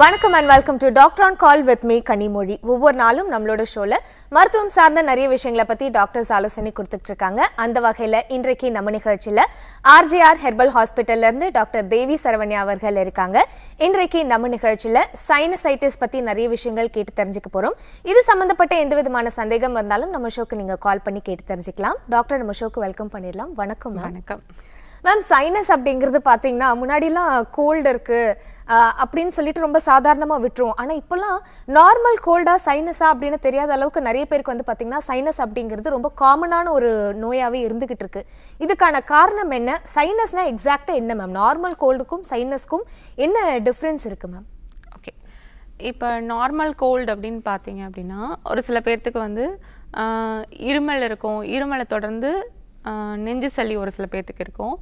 வணக்கம் and welcome to doctor on call with me Kanimozhi ஒவ்வொரு நாளும் நம்மளோட ஷோல மருத்துவம் சார்ந்த நிறைய விஷயங்களை பத்தி டாக்டர்ஸ் ஆலோசனை கொடுத்துட்டு இருக்காங்க அந்த வகையில இன்றைக்கு நம்ம நிகழ்ச்சியில ஆர்ஜிஆர் ஹெர்பல் ஹாஸ்பிட்டல்ல இருந்து டாக்டர் தேவி சரவண்யா அவர்கள் இருக்காங்க இன்றைக்கு நம்ம நிகழ்ச்சியில சைனசைட்டிஸ் பத்தி நிறைய விஷயங்கள் கேட்டு தெரிஞ்சுக்க போறோம் இது சம்பந்தப்பட்ட எந்த விதமான சந்தேகம் இருந்தாலும் நம்ம ஷோக்கு நீங்க கால் பண்ணி கேட்டு தெரிஞ்சுக்கலாம் டாக்டர் நம்ம ஷோக்கு வெல்கம் பண்ணிடலாம் வணக்கம் வணக்கம் மேம் சைனஸ் அப்படிங்கிறது பார்த்தீங்கன்னா முன்னாடிலாம் கோல்டு இருக்குது அப்படின்னு சொல்லிட்டு ரொம்ப சாதாரணமாக விட்டுருவோம் ஆனால் இப்போல்லாம் நார்மல் கோல்டாக சைனஸா அப்படின்னு தெரியாத அளவுக்கு நிறைய பேருக்கு வந்து பார்த்தீங்கன்னா சைனஸ் அப்படிங்கிறது ரொம்ப காமனான ஒரு நோயாகவே இருந்துக்கிட்டு இருக்கு இதுக்கான காரணம் என்ன சைனஸ்னால் எக்ஸாக்டாக என்ன மேம் நார்மல் கோல்டுக்கும் சைனஸ்க்கும் என்ன டிஃப்ரென்ஸ் இருக்குது மேம் ஓகே இப்போ நார்மல் கோல்டு அப்படின்னு பார்த்தீங்க அப்படின்னா ஒரு சில பேர்த்துக்கு வந்து இருமல் இருக்கும் இருமலை தொடர்ந்து நெஞ்சு சளி ஒரு சில பேர்த்துக்கு இருக்கும்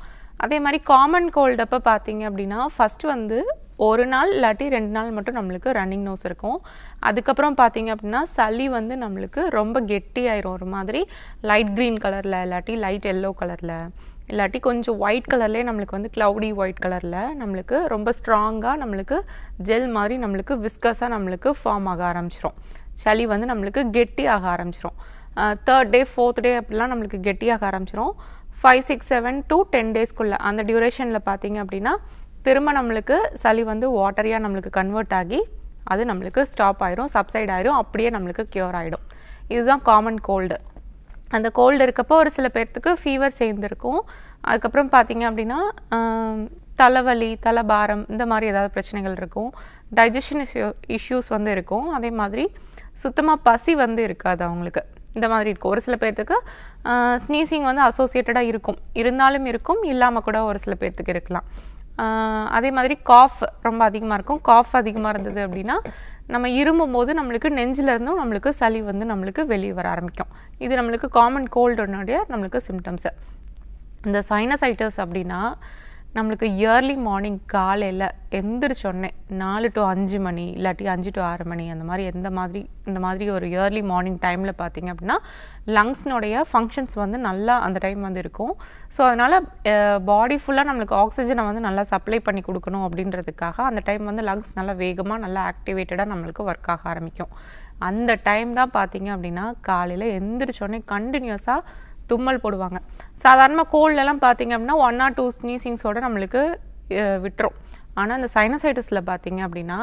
அதே மாதிரி காமன் கோல்டு அப்போ பார்த்தீங்க அப்படின்னா ஃபஸ்ட்டு வந்து ஒரு நாள் இல்லாட்டி ரெண்டு நாள் மட்டும் நம்மளுக்கு ரன்னிங் நோஸ் இருக்கும் அதுக்கப்புறம் பார்த்தீங்க அப்படின்னா சளி வந்து நம்மளுக்கு ரொம்ப கெட்டி ஆயிரும் ஒரு மாதிரி லைட் க்ரீன் கலரில் இல்லாட்டி லைட் எல்லோ கலரில் இல்லாட்டி கொஞ்சம் ஒயிட் கலர்லேயே நம்மளுக்கு வந்து க்ளவுடி ஒயிட் கலரில் நம்மளுக்கு ரொம்ப ஸ்ட்ராங்காக நம்மளுக்கு ஜெல் மாதிரி நம்மளுக்கு விஸ்கஸாக நம்மளுக்கு ஃபார்ம் ஆக ஆரம்பிச்சிரும் சளி வந்து நம்மளுக்கு கெட்டி ஆக ஆரம்பிச்சிரும் தேர்ட் டே ஃபோர்த் டே அப்படிலாம் நம்மளுக்கு கெட்டியாக ஆரம்பிச்சிரும் five six seven to ten டேஸ்க்குள்ளே அந்த டியூரேஷனில் பார்த்தீங்க அப்படின்னா திரும்ப நம்மளுக்கு சளி வந்து வாட்டரியாக நம்மளுக்கு கன்வெர்ட் ஆகி அது நம்மளுக்கு ஸ்டாப் ஆயிரும் சப்சைட் ஆயிரும் அப்படியே நம்மளுக்கு க்யூர் ஆகிடும் இதுதான் காமன் கோல்டு அந்த கோல்டு இருக்கப்போ ஒரு சில பேர்த்துக்கு ஃபீவர் சேர்ந்துருக்கும் அதுக்கப்புறம் பார்த்தீங்க அப்படின்னா தலைவலி தலைபாரம் இந்த மாதிரி ஏதாவது பிரச்சனைகள் இருக்கும் டைஜஷன் இஷ்யூ இஷ்யூஸ் வந்து இருக்கும் அதே மாதிரி சுத்தமாக பசி வந்து இருக்காது அவங்களுக்கு இந்த மாதிரி இருக்கும் ஒரு சில பேர்த்துக்கு ஸ்னீசிங் வந்து அசோசியேட்டடாக இருக்கும் இருந்தாலும் இருக்கும் இல்லாமல் கூட ஒரு சில பேர்த்துக்கு இருக்கலாம் அதே மாதிரி காஃப் ரொம்ப அதிகமாக இருக்கும் காஃப் அதிகமாக இருந்தது அப்படின்னா நம்ம இருமும் போது நம்மளுக்கு நெஞ்சிலேருந்தும் நம்மளுக்கு சளி வந்து நம்மளுக்கு வெளியே வர ஆரம்பிக்கும் இது நம்மளுக்கு காமன் கோல்டுனுடைய நம்மளுக்கு சிம்டம்ஸு இந்த சைனசைட்டஸ் அப்படின்னா நம்மளுக்கு இயர்லி மார்னிங் காலையில் எந்திரிச்சோடனே நாலு டு அஞ்சு மணி இல்லாட்டி அஞ்சு டு ஆறு மணி அந்த மாதிரி எந்த மாதிரி இந்த மாதிரி ஒரு இயர்லி மார்னிங் டைமில் பார்த்திங்க அப்படின்னா லங்ஸ்னுடைய ஃபங்க்ஷன்ஸ் வந்து நல்லா அந்த டைம் வந்து இருக்கும் ஸோ அதனால் பாடி ஃபுல்லாக நம்மளுக்கு ஆக்சிஜனை வந்து நல்லா சப்ளை பண்ணி கொடுக்கணும் அப்படின்றதுக்காக அந்த டைம் வந்து லங்ஸ் நல்லா வேகமாக நல்லா ஆக்டிவேட்டடாக நம்மளுக்கு ஒர்க் ஆக ஆரம்பிக்கும் அந்த டைம் தான் பார்த்திங்க அப்படின்னா காலையில் எந்திரிச்சோடனே கண்டினியூஸாக தும்மல் போடுவாங்க சாதாரணமாக கோல்டெல்லாம் பார்த்திங்க அப்படின்னா ஒன் ஆர் டூ ஸ்னீசிங்ஸோட நம்மளுக்கு விட்டுரும் ஆனால் இந்த சைனசைட்டிஸில் பார்த்திங்க அப்படின்னா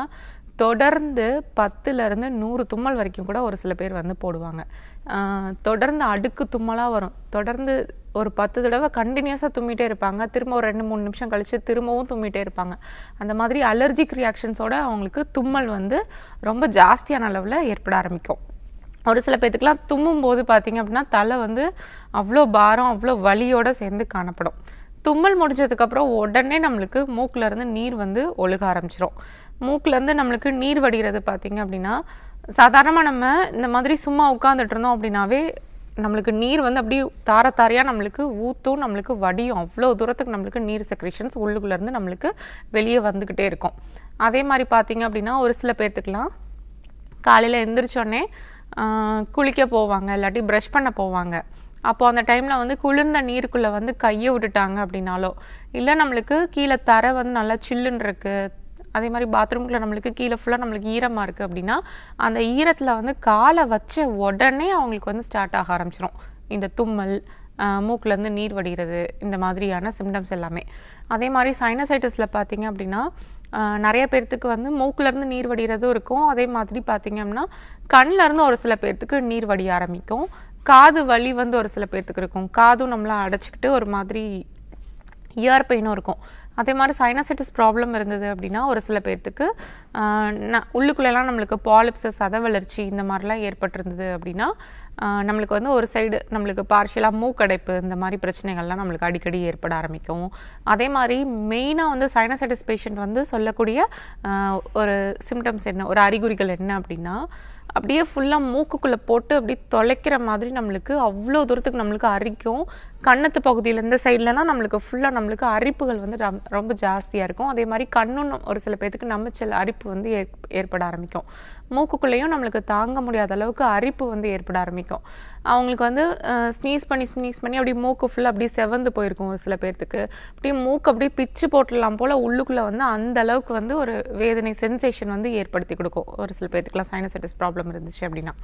தொடர்ந்து பத்துலேருந்து நூறு தும்மல் வரைக்கும் கூட ஒரு சில பேர் வந்து போடுவாங்க தொடர்ந்து அடுக்கு தும்மலாக வரும் தொடர்ந்து ஒரு பத்து தடவை கண்டினியூஸாக தும்மிட்டே இருப்பாங்க திரும்ப ஒரு ரெண்டு மூணு நிமிஷம் கழித்து திரும்பவும் தும்மிட்டே இருப்பாங்க அந்த மாதிரி அலர்ஜிக் ரியாக்ஷன்ஸோட அவங்களுக்கு தும்மல் வந்து ரொம்ப ஜாஸ்தியான அளவில் ஏற்பட ஆரம்பிக்கும் ஒரு சில பேர்த்துக்கெலாம் தும்மும் போது பார்த்திங்க அப்படின்னா தலை வந்து அவ்வளோ பாரம் அவ்வளோ வலியோடு சேர்ந்து காணப்படும் தும்மல் முடிஞ்சதுக்கப்புறம் உடனே நம்மளுக்கு இருந்து நீர் வந்து ஒழுக ஆரம்பிச்சிடும் மூக்கிலேருந்து நம்மளுக்கு நீர் வடிகிறது பார்த்திங்க அப்படின்னா சாதாரணமாக நம்ம இந்த மாதிரி சும்மா உட்காந்துட்டு இருந்தோம் அப்படின்னாவே நம்மளுக்கு நீர் வந்து அப்படியே தார தாரையாக நம்மளுக்கு ஊற்றும் நம்மளுக்கு வடியும் அவ்வளோ தூரத்துக்கு நம்மளுக்கு நீர் செக்ரேஷன்ஸ் உள்ளுக்குள்ளேருந்து நம்மளுக்கு வெளியே வந்துக்கிட்டே இருக்கும் அதே மாதிரி பார்த்திங்க அப்படின்னா ஒரு சில பேர்த்துக்கெலாம் காலையில் எந்திரிச்சோடனே குளிக்க போவாங்க இல்லாட்டி ப்ரஷ் பண்ண போவாங்க அப்போது அந்த டைமில் வந்து குளிர்ந்த நீருக்குள்ளே வந்து கையை விட்டுட்டாங்க அப்படின்னாலோ இல்லை நம்மளுக்கு கீழே தர வந்து நல்லா சில்லுன்னு இருக்குது அதே மாதிரி பாத்ரூம்குள்ளே நம்மளுக்கு கீழே ஃபுல்லாக நம்மளுக்கு ஈரமாக இருக்குது அப்படின்னா அந்த ஈரத்தில் வந்து காலை வச்ச உடனே அவங்களுக்கு வந்து ஸ்டார்ட் ஆக ஆரம்பிச்சிடும் இந்த தும்மல் மூக்குலேருந்து நீர் வடிகிறது இந்த மாதிரியான சிம்டம்ஸ் எல்லாமே அதே மாதிரி சைனசைட்டிஸில் பார்த்தீங்க அப்படின்னா நிறைய பேர்த்துக்கு வந்து மூக்குலேருந்து நீர் வடிகிறதும் இருக்கும் அதே மாதிரி பார்த்திங்க அப்படின்னா கண்ணில் இருந்து ஒரு சில பேர்த்துக்கு நீர் வடி ஆரம்பிக்கும் காது வலி வந்து ஒரு சில பேர்த்துக்கு இருக்கும் காதும் நம்மளாம் அடைச்சிக்கிட்டு ஒரு மாதிரி இயர் பெயினும் இருக்கும் அதே மாதிரி சைனாசைட்டிஸ் ப்ராப்ளம் இருந்தது அப்படின்னா ஒரு சில பேர்த்துக்கு உள்ளுக்குள்ளெல்லாம் நம்மளுக்கு பாலிப்சஸ் சத வளர்ச்சி இந்த மாதிரிலாம் ஏற்பட்டிருந்தது அப்படின்னா நம்மளுக்கு வந்து ஒரு சைடு நம்மளுக்கு பார்ஷியலாக மூக்கடைப்பு இந்த மாதிரி பிரச்சனைகள்லாம் நம்மளுக்கு அடிக்கடி ஏற்பட ஆரம்பிக்கும் அதே மாதிரி மெயினாக வந்து சைனாசைட்டிஸ் பேஷண்ட் வந்து சொல்லக்கூடிய ஒரு சிம்டம்ஸ் என்ன ஒரு அறிகுறிகள் என்ன அப்படின்னா அப்படியே ஃபுல்லாக மூக்குக்குள்ளே போட்டு அப்படியே தொலைக்கிற மாதிரி நம்மளுக்கு அவ்வளோ தூரத்துக்கு நம்மளுக்கு அரிக்கும் கண்ணத்து பகுதியில் இந்த சைட்லலாம் நம்மளுக்கு ஃபுல்லாக நம்மளுக்கு அரிப்புகள் வந்து ரொம்ப ஜாஸ்தியாக இருக்கும் அதே மாதிரி கண்ணும் ஒரு சில பேர்த்துக்கு நம்மச்சல் அரிப்பு வந்து ஏற்பட ஆரம்பிக்கும் மூக்குக்குள்ளேயும் நம்மளுக்கு தாங்க முடியாத அளவுக்கு அரிப்பு வந்து ஏற்பட ஆரம்பிக்கும் அவங்களுக்கு வந்து ஸ்னீஸ் பண்ணி ஸ்னீஸ் பண்ணி அப்படியே மூக்கு ஃபுல்லாக அப்படியே செவந்து போயிருக்கும் ஒரு சில பேர்த்துக்கு அப்படியே மூக்கு அப்படியே பிச்சு போட்டுடலாம் போல் உள்ளுக்குள்ளே வந்து அந்த அளவுக்கு வந்து ஒரு வேதனை சென்சேஷன் வந்து ஏற்படுத்தி கொடுக்கும் ஒரு சில பேர்த்துக்குலாம் சைனசைட்டிஸ் ப்ராப்ளம் இருந்துச்சு அப்படின்னா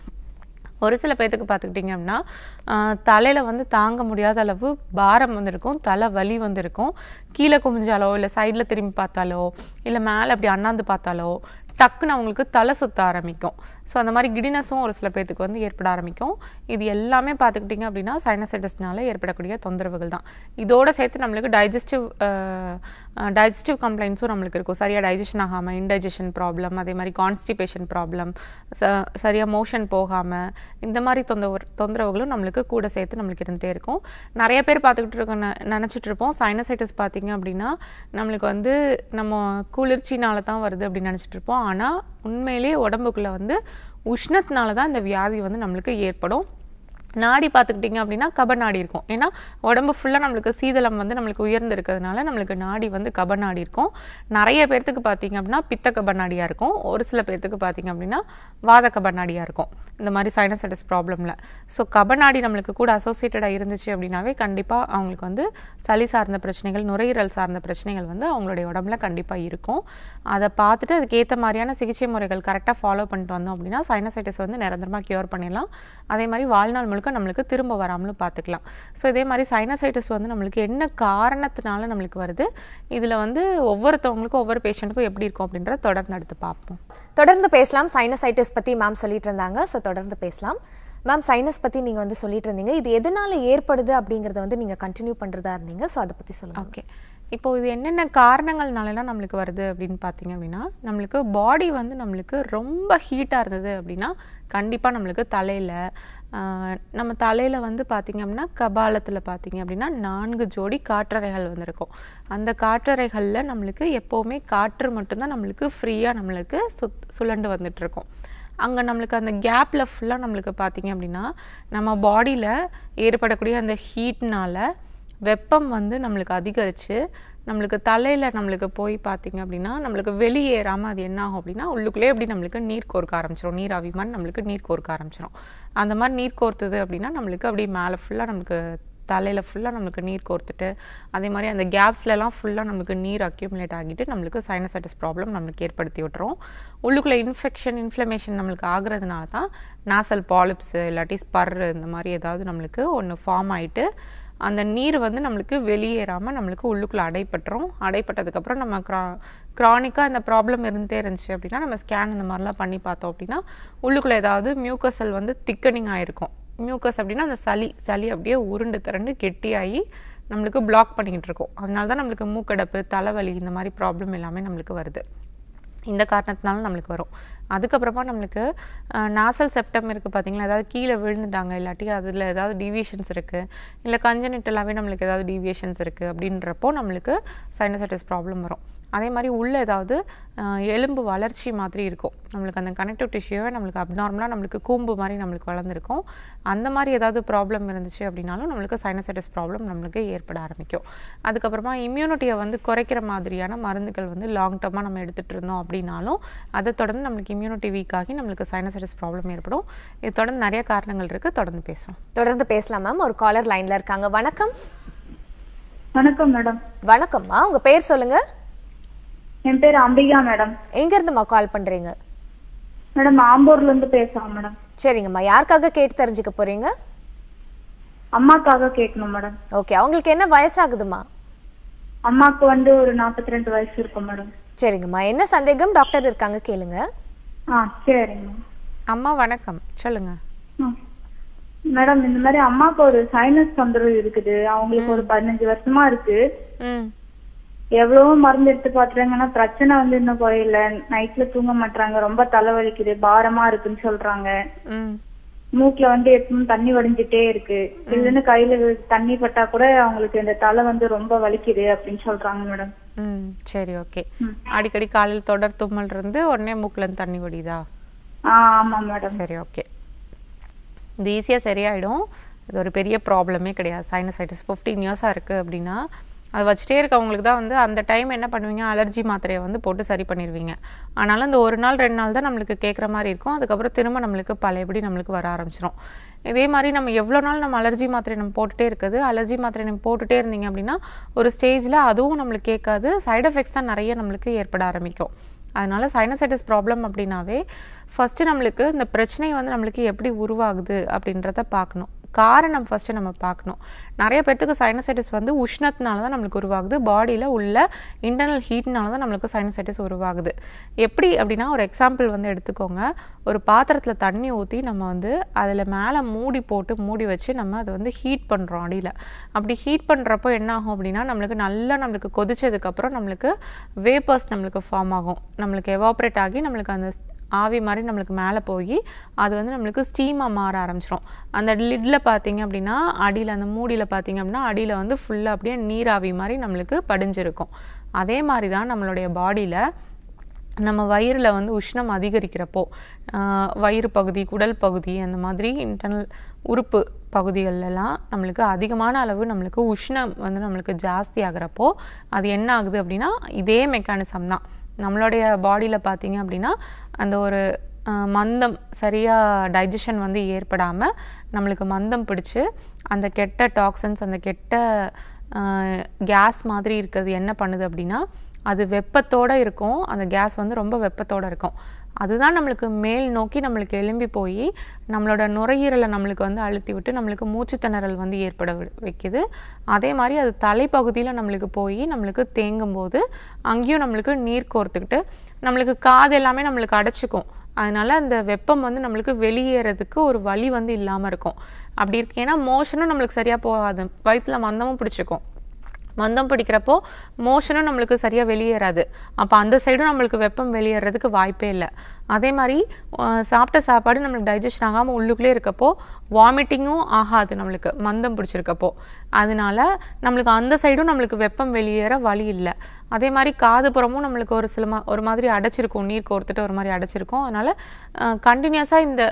ஒரு சில பேர்த்துக்கு பார்த்துக்கிட்டிங்க அப்படின்னா தலையில் வந்து தாங்க முடியாத அளவு பாரம் வந்திருக்கும் தலை வலி வந்திருக்கும் கீழே குமிஞ்சாலோ இல்லை சைடில் திரும்பி பார்த்தாலோ இல்லை மேலே அப்படி அண்ணாந்து பார்த்தாலோ டக்குன்னு அவங்களுக்கு தலை சுற்ற ஆரம்பிக்கும் ஸோ அந்த மாதிரி கிடினஸும் ஒரு சில பேர்த்துக்கு வந்து ஏற்பட ஆரம்பிக்கும் இது எல்லாமே பார்த்துக்கிட்டிங்க அப்படின்னா சைனசைட்டஸ்னால ஏற்படக்கூடிய தொந்தரவுகள் தான் இதோட சேர்த்து நம்மளுக்கு டைஜஸ்டிவ் டைஜஸ்டிவ் கம்ப்ளைண்ட்ஸும் நம்மளுக்கு இருக்கும் சரியாக டைஜஷன் ஆகாமல் இன்டைஜஷன் ப்ராப்ளம் அதே மாதிரி கான்ஸ்டிபேஷன் ப்ராப்ளம் ச சரியாக மோஷன் போகாமல் இந்த மாதிரி தொந்தரவு தொந்தரவுகளும் நம்மளுக்கு கூட சேர்த்து நம்மளுக்கு இருந்துகிட்டே இருக்கும் நிறைய பேர் பார்த்துக்கிட்டு இருக்க நினச்சிட்டு இருப்போம் சைனசைட்டஸ் பார்த்திங்க அப்படின்னா நம்மளுக்கு வந்து நம்ம குளிர்ச்சினால தான் வருது அப்படின்னு நினச்சிட்டு இருப்போம் ஆனால் உண்மையிலேயே உடம்புக்குள்ளே வந்து உஷ்ணத்தினால தான் இந்த வியாதி வந்து நம்மளுக்கு ஏற்படும் நாடி பார்த்துக்கிட்டிங்க அப்படின்னா கபநாடி இருக்கும் ஏன்னா உடம்பு ஃபுல்லாக நம்மளுக்கு சீதளம் வந்து நம்மளுக்கு உயர்ந்து இருக்கிறதுனால நம்மளுக்கு நாடி வந்து கபநாடி இருக்கும் நிறைய பேர்த்துக்கு பார்த்தீங்க அப்படின்னா பித்த கபநாடியாக இருக்கும் ஒரு சில பேர்த்துக்கு பார்த்தீங்க அப்படின்னா வாத கபநாடியாக இருக்கும் இந்த மாதிரி சைனசைட்டிஸ் ப்ராப்ளமில் ஸோ கபநாடி நம்மளுக்கு கூட அசோசியேட்டடாக இருந்துச்சு அப்படின்னாவே கண்டிப்பாக அவங்களுக்கு வந்து சளி சார்ந்த பிரச்சனைகள் நுரையீரல் சார்ந்த பிரச்சனைகள் வந்து அவங்களுடைய உடம்புல கண்டிப்பாக இருக்கும் அதை பார்த்துட்டு அதுக்கேற்ற மாதிரியான சிகிச்சை முறைகள் கரெக்டாக ஃபாலோ பண்ணிட்டு வந்தோம் அப்படின்னா சைனசைட்டஸ் வந்து நிரந்தரமாக க்யூர் பண்ணிடலாம் அதே மாதிரி வாழ்நாள் முழுக்க நம்மளுக்கு திரும்ப வராமலும் பார்த்துக்கலாம் ஸோ இதே மாதிரி சைனசைட்டிஸ் வந்து நம்மளுக்கு என்ன காரணத்தினால நம்மளுக்கு வருது இதில் வந்து ஒவ்வொருத்தவங்களுக்கும் ஒவ்வொரு பேஷண்ட்டுக்கும் எப்படி இருக்கும் அப்படின்றத தொடர்ந்து எடுத்து பார்ப்போம் தொடர்ந்து பேசலாம் சைனசைட்டிஸ் பற்றி மேம் சொல்லிட்டு இருந்தாங்க ஸோ தொடர்ந்து பேசலாம் மேம் சைனஸ் பற்றி நீங்கள் வந்து சொல்லிட்டு இருந்தீங்க இது எதனால் ஏற்படுது அப்படிங்கிறத வந்து நீங்கள் கண்டினியூ பண்ணுறதா இருந்தீங்க ஸோ அதை பற்றி சொல்லுங்கள் ஓகே இப்போ இது என்னென்ன காரணங்கள்னாலலாம் நம்மளுக்கு வருது அப்படின்னு பார்த்தீங்க அப்படின்னா நம்மளுக்கு பாடி வந்து நம்மளுக்கு ரொம்ப ஹீட்டாக இருந்தது அப்படின்னா கண்டிப்பாக நம்மளுக்கு தலையில் நம்ம தலையில் வந்து பார்த்திங்க அப்படின்னா கபாலத்தில் பார்த்திங்க அப்படின்னா நான்கு ஜோடி காற்றறைகள் வந்திருக்கும் அந்த காற்றறைகளில் நம்மளுக்கு எப்போவுமே காற்று மட்டும்தான் நம்மளுக்கு ஃப்ரீயாக நம்மளுக்கு சு சுழண்டு வந்துட்டுருக்கோம் அங்கே நம்மளுக்கு அந்த கேப்பில் ஃபுல்லாக நம்மளுக்கு பார்த்திங்க அப்படின்னா நம்ம பாடியில் ஏற்படக்கூடிய அந்த ஹீட்னால் வெப்பம் வந்து நம்மளுக்கு அதிகரித்து நம்மளுக்கு தலையில் நம்மளுக்கு போய் பார்த்திங்க அப்படின்னா நம்மளுக்கு வெளியேறாமல் அது என்ன ஆகும் அப்படின்னா உள்ளுக்குள்ளே எப்படி நம்மளுக்கு நீர் கோர்க்க ஆரம்பிச்சிடும் நீர் அபிமான் நம்மளுக்கு நீர் கோர்க்க ஆரம்பிச்சிடும் அந்த மாதிரி நீர் கோர்த்தது அப்படின்னா நம்மளுக்கு அப்படியே மேலே ஃபுல்லாக நம்மளுக்கு தலையில் ஃபுல்லாக நம்மளுக்கு நீர் கோர்த்துட்டு அதே மாதிரி அந்த கேப்ஸ்லலாம் ஃபுல்லாக நம்மளுக்கு நீர் அக்யூமுலேட் ஆகிட்டு நம்மளுக்கு சைனசைட்டிஸ் ப்ராப்ளம் நம்மளுக்கு ஏற்படுத்தி விட்டுரும் உள்ளுக்குள்ளே இன்ஃபெக்ஷன் இன்ஃப்ளமேஷன் நம்மளுக்கு ஆகுறதுனால தான் நாசல் பாலிப்ஸு இல்லாட்டி ஸ்பர் இந்த மாதிரி ஏதாவது நம்மளுக்கு ஒன்று ஃபார்ம் ஆகிட்டு அந்த நீர் வந்து நம்மளுக்கு வெளியேறாமல் நம்மளுக்கு உள்ளுக்குள்ளே அடைப்பட்டுரும் அடைப்பட்டதுக்கப்புறம் நம்ம க்ரா க்ரானிக்காக இந்த ப்ராப்ளம் இருந்துகிட்டே இருந்துச்சு அப்படின்னா நம்ம ஸ்கேன் இந்த மாதிரிலாம் பண்ணி பார்த்தோம் அப்படின்னா உள்ளுக்குள்ளே ஏதாவது மியூக்கசல் வந்து திக்கனிங் ஆகிருக்கும் மியூக்கஸ் அப்படின்னா அந்த சளி சளி அப்படியே உருண்டு திரண்டு கெட்டியாகி நம்மளுக்கு பிளாக் பண்ணிக்கிட்டு இருக்கோம் அதனால தான் நம்மளுக்கு மூக்கடைப்பு தலைவலி இந்த மாதிரி ப்ராப்ளம் எல்லாமே நம்மளுக்கு வருது இந்த காரணத்தினால நம்மளுக்கு வரும் அதுக்கப்புறமா நம்மளுக்கு நாசல் செப்டம் இருக்குது பார்த்திங்களா ஏதாவது கீழே விழுந்துட்டாங்க இல்லாட்டி அதில் ஏதாவது டீவியேஷன்ஸ் இருக்குது இல்லை கஞ்சனிட்டலாகவே நம்மளுக்கு ஏதாவது டீவியேஷன்ஸ் இருக்குது அப்படின்றப்போ நம்மளுக்கு சைனசைட்டிஸ் ப்ராப்ளம் வரும் அதே மாதிரி உள்ளே ஏதாவது எலும்பு வளர்ச்சி மாதிரி இருக்கும் நம்மளுக்கு அந்த கனெக்டிவ் டிஷ்யூவை நம்மளுக்கு அப்நார்மலாக நம்மளுக்கு கூம்பு மாதிரி நம்மளுக்கு வளர்ந்துருக்கும் அந்த மாதிரி ஏதாவது ப்ராப்ளம் இருந்துச்சு அப்படின்னாலும் நம்மளுக்கு சைனசைட்டஸ் ப்ராப்ளம் நம்மளுக்கு ஏற்பட ஆரம்பிக்கும் அதுக்கப்புறமா இம்யூனிட்டியை வந்து குறைக்கிற மாதிரியான மருந்துகள் வந்து லாங் டர்மாக நம்ம எடுத்துகிட்டு இருந்தோம் அப்படின்னாலும் அதை தொடர்ந்து நம்மளுக்கு இம்யூனிட்டி வீக் ஆகி நம்மளுக்கு சைனசைட்டஸ் ப்ராப்ளம் ஏற்படும் இது தொடர்ந்து நிறைய காரணங்கள் இருக்குது தொடர்ந்து பேசுவோம் தொடர்ந்து பேசலாம் மேம் ஒரு காலர் லைனில் இருக்காங்க வணக்கம் வணக்கம் மேடம் வணக்கம்மா உங்கள் பேர் சொல்லுங்கள் என் பேர் அம்பிகா மேடம் எங்க இருந்துமா கால் பண்றீங்க மேடம் ஆம்பூர்ல இருந்து பேசுறோம் மேடம் சரிங்கம்மா யாருக்காக கேட்டு தெரிஞ்சுக்க போறீங்க அம்மாக்காக கேட்கணும் மேடம் ஓகே அவங்களுக்கு என்ன வயசாகுதுமா அம்மாக்கு வந்து ஒரு நாற்பத்தி ரெண்டு வயசு இருக்கும் மேடம் சரிங்கம்மா என்ன சந்தேகம் டாக்டர் இருக்காங்க கேளுங்க ஆ சரிங்க அம்மா வணக்கம் சொல்லுங்க மேடம் இந்த மாதிரி அம்மாக்கு ஒரு சைனஸ் தொந்தரவு இருக்குது அவங்களுக்கு ஒரு பதினஞ்சு வருஷமா இருக்கு எவ்வளவோ மருந்து எடுத்து பாத்துறாங்க ஆனா பிரச்சனை வந்து இன்னும் குறையல நைட்ல தூங்க மாட்டாங்க ரொம்ப தலைவலிக்குது பாரமா இருக்குன்னு சொல்றாங்க மூக்குல வந்து எப்பவும் தண்ணி வடிஞ்சிட்டே இருக்கு இதுன்னு கையில தண்ணி பட்டா கூட அவங்களுக்கு இந்த தலை வந்து ரொம்ப வலிக்குது அப்படின்னு சொல்றாங்க மேடம் சரி ஓகே அடிக்கடி காலையில் தொடர் தும்மல் இருந்து உடனே மூக்குல இருந்து தண்ணி வடிதா ஆமா மேடம் சரி ஓகே இது ஈஸியாக சரியாயிடும் இது ஒரு பெரிய ப்ராப்ளமே கிடையாது சைனசைட்டிஸ் ஃபிஃப்டீன் இயர்ஸாக இருக்குது அப்படின்னா அது வச்சுட்டே இருக்கவங்களுக்கு தான் வந்து அந்த டைம் என்ன பண்ணுவீங்க அலர்ஜி மாத்திரையை வந்து போட்டு சரி பண்ணிடுவீங்க ஆனாலும் இந்த ஒரு நாள் ரெண்டு நாள் தான் நம்மளுக்கு கேட்குற மாதிரி இருக்கும் அதுக்கப்புறம் திரும்ப நம்மளுக்கு பழையபடி நம்மளுக்கு வர ஆரம்பிச்சிடும் இதே மாதிரி நம்ம எவ்வளோ நாள் நம்ம அலர்ஜி மாத்திரை நம்ம போட்டுகிட்டே இருக்குது அலர்ஜி மாத்திரை நம்ம போட்டுகிட்டே இருந்தீங்க அப்படின்னா ஒரு ஸ்டேஜில் அதுவும் நம்மளுக்கு கேட்காது சைட் எஃபெக்ட்ஸ் தான் நிறைய நம்மளுக்கு ஏற்பட ஆரம்பிக்கும் அதனால் சைனசைட்டிஸ் ப்ராப்ளம் அப்படின்னாவே ஃபஸ்ட்டு நம்மளுக்கு இந்த பிரச்சனை வந்து நம்மளுக்கு எப்படி உருவாகுது அப்படின்றத பார்க்கணும் காரணம் ஃபஸ்ட்டு நம்ம பார்க்கணும் நிறைய பேர்த்துக்கு சைனசைட்டிஸ் வந்து உஷ்ணத்தினால தான் நம்மளுக்கு உருவாகுது பாடியில் உள்ள இன்டர்னல் ஹீட்னால தான் நம்மளுக்கு சைனசைட்டிஸ் உருவாகுது எப்படி அப்படின்னா ஒரு எக்ஸாம்பிள் வந்து எடுத்துக்கோங்க ஒரு பாத்திரத்தில் தண்ணி ஊற்றி நம்ம வந்து அதில் மேலே மூடி போட்டு மூடி வச்சு நம்ம அதை வந்து ஹீட் பண்ணுறோம் அடியில் அப்படி ஹீட் பண்ணுறப்போ என்ன ஆகும் அப்படின்னா நம்மளுக்கு நல்லா நம்மளுக்கு கொதிச்சதுக்கப்புறம் நம்மளுக்கு வேப்பர்ஸ் நம்மளுக்கு ஃபார்ம் ஆகும் நம்மளுக்கு எவாப்ரேட் ஆகி நம்மளுக்கு அந்த ஆவி மாதிரி நம்மளுக்கு மேலே போய் அது வந்து நம்மளுக்கு ஸ்டீமாக மாற ஆரம்பிச்சிடும் அந்த லிட்டில் பார்த்திங்க அப்படின்னா அடியில் அந்த மூடியில் பார்த்திங்க அப்படின்னா அடியில் வந்து ஃபுல்லாக அப்படியே நீராவி மாதிரி நம்மளுக்கு படிஞ்சிருக்கும் அதே மாதிரி தான் நம்மளுடைய பாடியில் நம்ம வயிறில் வந்து உஷ்ணம் அதிகரிக்கிறப்போ வயிறு பகுதி குடல் பகுதி அந்த மாதிரி இன்டர்னல் உறுப்பு பகுதிகளெல்லாம் நம்மளுக்கு அதிகமான அளவு நம்மளுக்கு உஷ்ணம் வந்து நம்மளுக்கு ஜாஸ்தி ஆகிறப்போ அது என்ன ஆகுது அப்படின்னா இதே மெக்கானிசம் தான் நம்மளுடைய பாடியில் பார்த்தீங்க அப்படின்னா அந்த ஒரு மந்தம் சரியாக டைஜஷன் வந்து ஏற்படாமல் நம்மளுக்கு மந்தம் பிடிச்சி அந்த கெட்ட டாக்ஸன்ஸ் அந்த கெட்ட கேஸ் மாதிரி இருக்கிறது என்ன பண்ணுது அப்படின்னா அது வெப்பத்தோடு இருக்கும் அந்த கேஸ் வந்து ரொம்ப வெப்பத்தோடு இருக்கும் அதுதான் நம்மளுக்கு மேல் நோக்கி நம்மளுக்கு எலும்பி போய் நம்மளோட நுரையீரலை நம்மளுக்கு வந்து அழுத்தி விட்டு நம்மளுக்கு மூச்சுத்திணறல் வந்து ஏற்பட வைக்குது அதே மாதிரி அது தலைப்பகுதியில் நம்மளுக்கு போய் நம்மளுக்கு தேங்கும் போது அங்கேயும் நம்மளுக்கு நீர் கோர்த்துக்கிட்டு நம்மளுக்கு காது எல்லாமே நம்மளுக்கு அடைச்சிக்கும் அதனால் அந்த வெப்பம் வந்து நம்மளுக்கு வெளியேறதுக்கு ஒரு வழி வந்து இல்லாமல் இருக்கும் அப்படி இருக்கு ஏன்னா மோஷனும் நம்மளுக்கு சரியாக போகாது வயிற்றுல மந்தமும் பிடிச்சிக்கும் மந்தம் பிடிக்கிறப்போ மோஷனும் நம்மளுக்கு சரியாக வெளியேறாது அப்போ அந்த சைடும் நம்மளுக்கு வெப்பம் வெளியேறதுக்கு வாய்ப்பே இல்லை அதே மாதிரி சாப்பிட்ட சாப்பாடு நம்மளுக்கு டைஜஷன் ஆகாமல் உள்ளுக்குள்ளே இருக்கப்போ வாமிட்டிங்கும் ஆகாது நம்மளுக்கு மந்தம் பிடிச்சிருக்கப்போ அதனால நம்மளுக்கு அந்த சைடும் நம்மளுக்கு வெப்பம் வெளியேற வழி இல்லை அதே மாதிரி காதுபுறமும் நம்மளுக்கு ஒரு சில ஒரு மாதிரி அடைச்சிருக்கும் நீர் கோர்த்துட்டு ஒரு மாதிரி அடைச்சிருக்கும் அதனால் கண்டினியூஸாக இந்த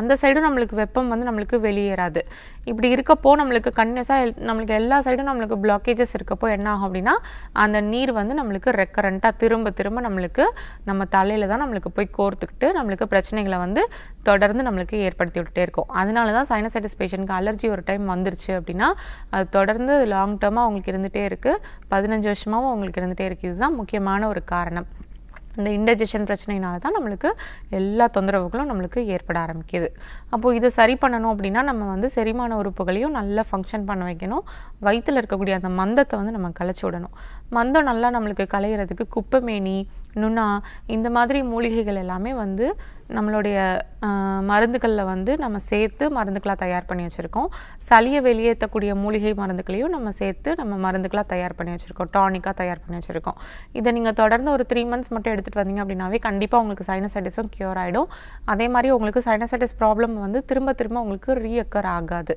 அந்த சைடும் நம்மளுக்கு வெப்பம் வந்து நம்மளுக்கு வெளியேறாது இப்படி இருக்கப்போ நம்மளுக்கு கண்டினியூஸாக நம்மளுக்கு எல்லா சைடும் நம்மளுக்கு பிளாக்கேஜஸ் இருக்கப்போ என்ன ஆகும் அப்படின்னா அந்த நீர் வந்து நம்மளுக்கு ரெக்கரண்ட்டாக திரும்ப திரும்ப நம்மளுக்கு நம்ம தலையில் தான் நம்மளுக்கு போய் கோர்த்துக்கிட்டு நம்மளுக்கு பிரச்சனைகளை வந்து தொடர்ந்து நம்மளுக்கு ஏற்படுத்தி விட்டுட்டே இருக்கும் அதனால தான் சைனசைட்டிஸ் பேஷண்ட்க்கு அலர்ஜி ஒரு டைம் வந்துருச்சு அப்படின்னா அது தொடர்ந்து லாங் டேர்மாக அவங்களுக்கு இருந்துகிட்டே இருக்குது பதினஞ்சு வருஷமாகவும் அவங்களுக்கு இருந்துகிட்டே போயிட்டே இருக்குது இதுதான் முக்கியமான ஒரு காரணம் இந்த இண்டஜஷன் பிரச்சனைனால தான் நம்மளுக்கு எல்லா தொந்தரவுகளும் நம்மளுக்கு ஏற்பட ஆரம்பிக்குது அப்போது இதை சரி பண்ணணும் அப்படின்னா நம்ம வந்து செரிமான உறுப்புகளையும் நல்லா ஃபங்க்ஷன் பண்ண வைக்கணும் வயிற்றில் இருக்கக்கூடிய அந்த மந்தத்தை வந்து நம்ம களைச்சி விடணும் மந்தம் நல்லா நம்மளுக்கு களைகிறதுக்கு குப்பைமேனி நுண்ணா இந்த மாதிரி மூலிகைகள் எல்லாமே வந்து நம்மளுடைய மருந்துகளில் வந்து நம்ம சேர்த்து மருந்துக்களாக தயார் பண்ணி வச்சுருக்கோம் சளியை வெளியேற்றக்கூடிய மூலிகை மருந்துகளையும் நம்ம சேர்த்து நம்ம மருந்துக்களாக தயார் பண்ணி வச்சுருக்கோம் டானிக்காக தயார் பண்ணி வச்சுருக்கோம் இதை நீங்கள் தொடர்ந்து ஒரு த்ரீ மந்த்ஸ் மட்டும் எடுத்துகிட்டு வந்தீங்க அப்படின்னாவே கண்டிப்பாக உங்களுக்கு சைனசைட்டிஸும் க்யூர் ஆகிடும் அதே மாதிரி உங்களுக்கு சைனசைட்டிஸ் ப்ராப்ளம் வந்து திரும்ப திரும்ப உங்களுக்கு ரீஎக்கர் ஆகாது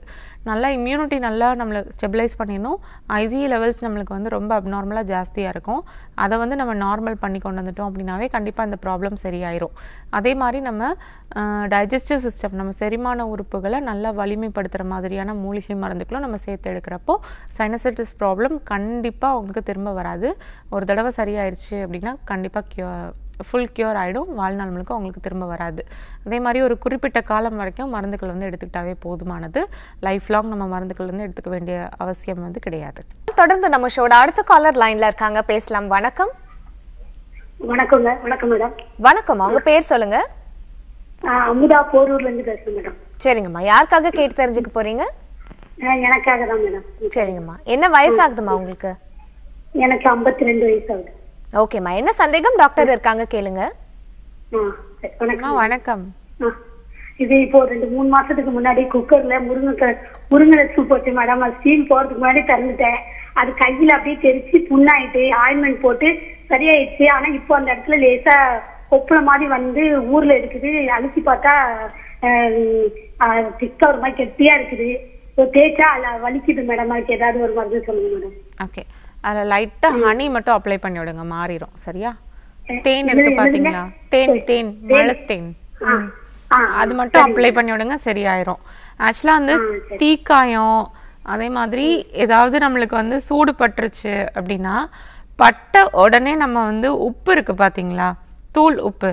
நல்லா இம்யூனிட்டி நல்லா நம்மளை ஸ்டெபிலைஸ் பண்ணிடணும் ஐஜிஇ லெவல்ஸ் நம்மளுக்கு வந்து ரொம்ப அப்நார்மலாக ஜாஸ்தியாக இருக்கும் அதை வந்து நம்ம நார்மல் பண்ணி கொண்டு வந்துட்டோம் அப்படின்னாவே கண்டிப்பாக அந்த ப்ராப்ளம் சரியாயிரும் அதே மாதிரி நம்ம டைஜஸ்டிவ் சிஸ்டம் நம்ம செரிமான உறுப்புகளை நல்லா வலிமைப்படுத்துகிற மாதிரியான மூலிகை மருந்துகளும் நம்ம சேர்த்து எடுக்கிறப்போ சைனசைட்டிஸ் ப்ராப்ளம் கண்டிப்பாக அவங்களுக்கு திரும்ப வராது ஒரு தடவை சரியாயிருச்சு அப்படின்னா கண்டிப்பாக க்யூ ஃபுல் க்யூர் ஆகிடும் வாழ்நாள் முழுக்க உங்களுக்கு திரும்ப வராது அதே மாதிரி ஒரு குறிப்பிட்ட காலம் வரைக்கும் மருந்துகள் வந்து எடுத்துக்கிட்டாவே போதுமானது லைஃப் லாங் நம்ம மருந்துகள் வந்து எடுத்துக்க வேண்டிய அவசியம் வந்து கிடையாது தொடர்ந்து நம்ம ஷோட அடுத்த காலர் லைன்ல இருக்காங்க பேசலாம் வணக்கம் வணக்கம் வணக்கம் மேடம் வணக்கம் உங்க பேர் சொல்லுங்க அமுதா போரூர்ல இருந்து பேசுறேன் மேடம் சரிங்கம்மா யாருக்காக கேட்டு தெரிஞ்சுக்க போறீங்க எனக்காக தான் மேடம் சரிங்கம்மா என்ன வயசாகுதுமா உங்களுக்கு எனக்கு ஐம்பத்தி ரெண்டு வயசாகுது ஓகேம்மா என்ன சந்தேகம் டாக்டர் இருக்காங்க கேளுங்க வணக்கம் இது இப்போ ரெண்டு மூணு மாசத்துக்கு முன்னாடி குக்கர்ல முருங்கைக்காய் முருங்கலை சூப் போச்சு மேடம் அது ஸ்டீம் போறதுக்கு முன்னாடி திறந்துட்டேன் அது கையில அப்படியே தெரிச்சு புண்ணாயிட்டு ஆயின்மெண்ட் போட்டு சரியாயிடுச்சு ஆனா இப்போ அந்த இடத்துல லேசா கொப்பள மாதிரி வந்து ஊர்ல இருக்குது அழிச்சு பார்த்தா திக்கா ஒரு மாதிரி கெட்டியா இருக்குது தேய்ச்சா அதுல வலிக்குது மேடம் அதுக்கு ஏதாவது ஒரு மருந்து சொல்லுங்க மேடம் ஓகே அதில் லைட்டாக ஹனி மட்டும் அப்ளை பண்ணி விடுங்க மாறிடும் சரியா தேன் இருக்கு பாத்தீங்களா தேன் தேன் மழத்தேன் அது மட்டும் அப்ளை பண்ணி விடுங்க சரியாயிரும் ஆக்சுவலாக வந்து தீக்காயம் அதே மாதிரி ஏதாவது நம்மளுக்கு வந்து சூடு பட்டுருச்சு அப்படின்னா பட்ட உடனே நம்ம வந்து உப்பு இருக்குது பார்த்தீங்களா தூள் உப்பு